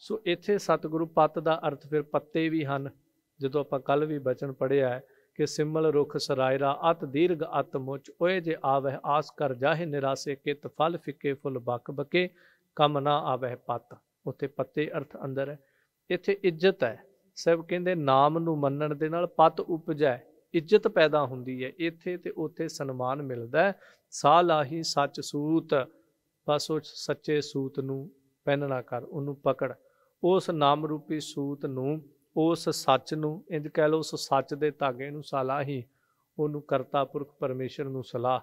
ਸੋ ਇੱਥੇ ਸਤਿਗੁਰੂ ਪਤ ਦਾ ਅਰਥ ਫਿਰ ਪੱਤੇ ਵੀ ਹਨ ਜਦੋਂ ਆਪਾਂ ਕੱਲ ਵੀ ਬਚਨ ਪੜਿਆ ਹੈ ਕਿ ਸਿਮਲ ਰੁਖ ਸਰਾਇਰਾ ਅਤ ਦੀਰਘ ਅਤ ਮੁਚ ਓਏ ਜੇ ਆਵਹਿ ਆਸ ਕਰ ਜਾਹੇ ਨਿਰਾਸੇ ਕਿਤ ਫਲ ਫਿੱਕੇ ਫੁੱਲ ਬਕ ਬਕੇ ਕਮ ਨਾ ਆਵਹਿ ਪਤ ਉੱਥੇ ਪੱਤੇ ਅਰਥ ਅੰਦਰ ਹੈ ਇੱਥੇ ਇੱਜ਼ਤ ਹੈ ਸਭ ਕਹਿੰਦੇ ਨਾਮ ਨੂੰ ਮੰਨਣ ਦੇ ਨਾਲ ਪਤ ਉਪਜੈ ਇੱਜ਼ਤ ਪੈਦਾ ਹੁੰਦੀ ਹੈ ਇੱਥੇ ਤੇ ਉੱਥੇ ਸਨਮਾਨ ਮਿਲਦਾ ਸਾਹ ਲਾਹੀ ਸੱਚ ਸੂਤ ਬਸ ਉਹ ਸੱਚੇ ਸੂਤ ਨੂੰ ਪਹਿਨਣਾ ਕਰ ਉਹਨੂੰ ਪਕੜ ਉਸ ਨਾਮ ਰੂਪੀ ਸੂਤ ਨੂੰ ਉਸ ਸੱਚ ਨੂੰ ਇੰਜ ਕਹਿ ਲੋ ਉਸ ਸੱਚ ਦੇ ਧਾਗੇ ਨੂੰ ਸਲਾਹੀ ਉਹਨੂੰ ਕਰਤਾ ਪੁਰਖ ਪਰਮੇਸ਼ਰ ਨੂੰ ਸਲਾਹ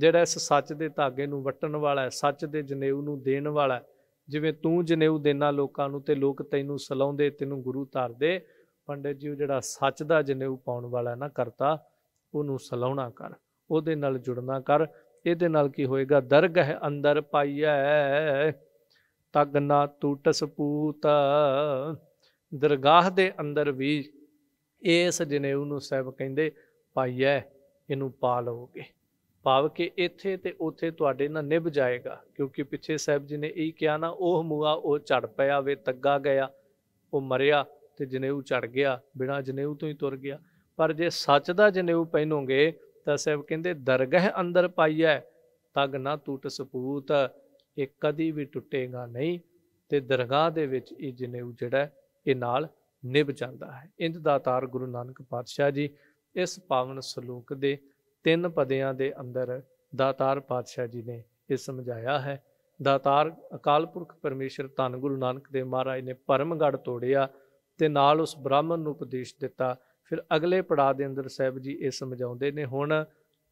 ਜਿਹੜਾ ਇਸ ਸੱਚ ਦੇ ਧਾਗੇ ਨੂੰ ਵਟਣ ਵਾਲਾ ਹੈ ਸੱਚ ਦੇ ਜਨੇਊ ਨੂੰ ਦੇਣ ਵਾਲਾ ਜਿਵੇਂ ਤੂੰ ਜਨੇਊ ਦੇਣਾ ਲੋਕਾਂ ਨੂੰ ਤੇ ਲੋਕ ਤੈਨੂੰ ਸਲਾਉਂਦੇ ਤੈਨੂੰ ਗੁਰੂ ਧਾਰਦੇ ਪੰਡਿਤ ਜੀ ਜਿਹੜਾ ਸੱਚ ਦਾ ਜਨੇਊ ਪਾਉਣ ਵਾਲਾ ਨਾ ਕਰਤਾ ਉਹਨੂੰ ਸਲਾਉਣਾ ਕਰ ਉਹਦੇ ਨਾਲ ਜੁੜਨਾ ਕਰ ਇਹਦੇ ਨਾਲ ਕੀ ਹੋਏਗਾ ਦਰਗਹ ਅੰਦਰ ਪਾਈਐ ਤਗ ਨਾ ਟੂਟਸ ਪੂਤ ਦਰਗਾਹ ਦੇ ਅੰਦਰ ਵੀ ਇਸ ਜਨੇਊ ਨੂੰ ਸਹਿਬ ਕਹਿੰਦੇ ਪਾਈਐ ਇਹਨੂੰ ਪਾ ਲਓਗੇ ਪਾਵ ਕੇ ਇੱਥੇ ਤੇ ਉੱਥੇ ਤੁਹਾਡੇ ਨਾਲ ਨਿਭ ਜਾਏਗਾ ਕਿਉਂਕਿ ਪਿੱਛੇ ਸਹਿਬ ਜੀ ਨੇ ਇਹ ਕਿਹਾ ਨਾ ਉਹ ਮੂਆ ਉਹ ਝੜ ਪਿਆ ਵੇ ਤੱਗਾ ਗਿਆ ਉਹ ਮਰਿਆ ਤੇ ਜਨੇਊ ਚੜ ਗਿਆ ਬਿਨਾ ਜਨੇਊ ਤੋਂ ਹੀ ਤੁਰ ਗਿਆ ਪਰ ਜੇ ਸੱਚ ਦਾ ਜਨੇਊ ਪਹਿਨੋਗੇ ਤਾਂ ਸਹਿਬ ਕਹਿੰਦੇ ਦਰਗਹਿ ਅੰਦਰ ਪਾਈਐ ਤਗ ਨਾ ਟੁੱਟ ਸਪੂਤ ਇਹ ਕਦੀ ਵੀ ਟੁੱਟੇਗਾ ਨਹੀਂ ਤੇ ਦਰਗਾਹ ਦੇ ਵਿੱਚ ਇਹ ਜਨੇਊ ਜਿਹੜਾ ਇਹ ਨਾਲ ਨਿਭ ਜਾਂਦਾ ਹੈ ਇੰਜ ਦਾਤਾਰ ਗੁਰੂ ਨਾਨਕ ਪਾਤਸ਼ਾਹ ਜੀ ਇਸ ਪਾਵਨ ਸਲੋਕ ਦੇ ਤਿੰਨ ਪਦਿਆਂ ਦੇ ਅੰਦਰ ਦਾਤਾਰ ਪਾਤਸ਼ਾਹ ਜੀ ਨੇ ਇਹ ਸਮਝਾਇਆ ਹੈ ਦਾਤਾਰ ਅਕਾਲ ਪੁਰਖ ਪਰਮੇਸ਼ਰ ਧੰਨ ਗੁਰੂ ਨਾਨਕ ਦੇਵ ਮਹਾਰਾਜ ਨੇ ਪਰਮਗੜ ਤੋੜਿਆ ਤੇ ਨਾਲ ਉਸ ਬ੍ਰਾਹਮਣ ਨੂੰ ਉਪਦੇਸ਼ ਦਿੱਤਾ ਫਿਰ ਅਗਲੇ ਪੜਾਅ ਦੇ ਅੰਦਰ ਸਾਹਿਬ ਜੀ ਇਹ ਸਮਝਾਉਂਦੇ ਨੇ ਹੁਣ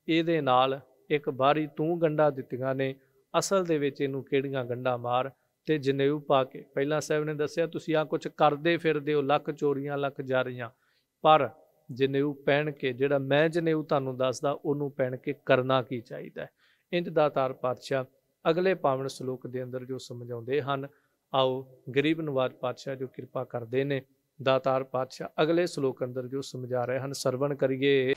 ਇਹਦੇ ਨਾਲ ਇੱਕ ਬਾਰੀ ਤੂੰ ਗੰਡਾ ਦਿੱਤੀਆਂ ਨੇ ਅਸਲ ਦੇ ਵਿੱਚ ਇਹਨੂੰ ਕਿਹੜੀਆਂ ਗੰਡਾ ਮਾਰ ਤੇ ਜਨੇਊ ਪਾ ਕੇ ਪਹਿਲਾਂ ਸਾਹਿਬ ਨੇ ਦੱਸਿਆ ਤੁਸੀਂ ਆ ਕੁਝ ਕਰਦੇ ਫਿਰਦੇ ਹੋ ਲੱਖ ਚੋਰੀਆਂ ਲੱਖ ਜਾ ਰਹੀਆਂ ਪਰ ਜਨੇਊ ਪਹਿਣ ਕੇ ਜਿਹੜਾ ਮੈਂ ਜਨੇਊ ਤੁਹਾਨੂੰ ਦੱਸਦਾ ਉਹਨੂੰ ਪਹਿਣ ਕੇ ਕਰਨਾ ਕੀ ਚਾਹੀਦਾ ਹੈ ਇੰਜ ਦਾ ਤਾਰ ਪਾਤਸ਼ਾਹ ਅਗਲੇ ਪਾਵਨ ਸ਼ਲੋਕ ਦੇ ਅੰਦਰ ਜੋ ਸਮਝਾਉਂਦੇ ਹਨ ਆਓ ਗਰੀਬ ਨਵਾਜ ਪਾਤਸ਼ਾਹ ਜੋ ਕਿਰਪਾ ਕਰਦੇ ਨੇ ਦਾਤਾਰ ਪਾਤਸ਼ਾਹ ਅਗਲੇ ਸ਼ਲੋਕ ਅੰਦਰ ਜੋ ਸਮਝਾ ਰਹੇ ਹਨ ਸਰਵਣ ਕਰੀਏ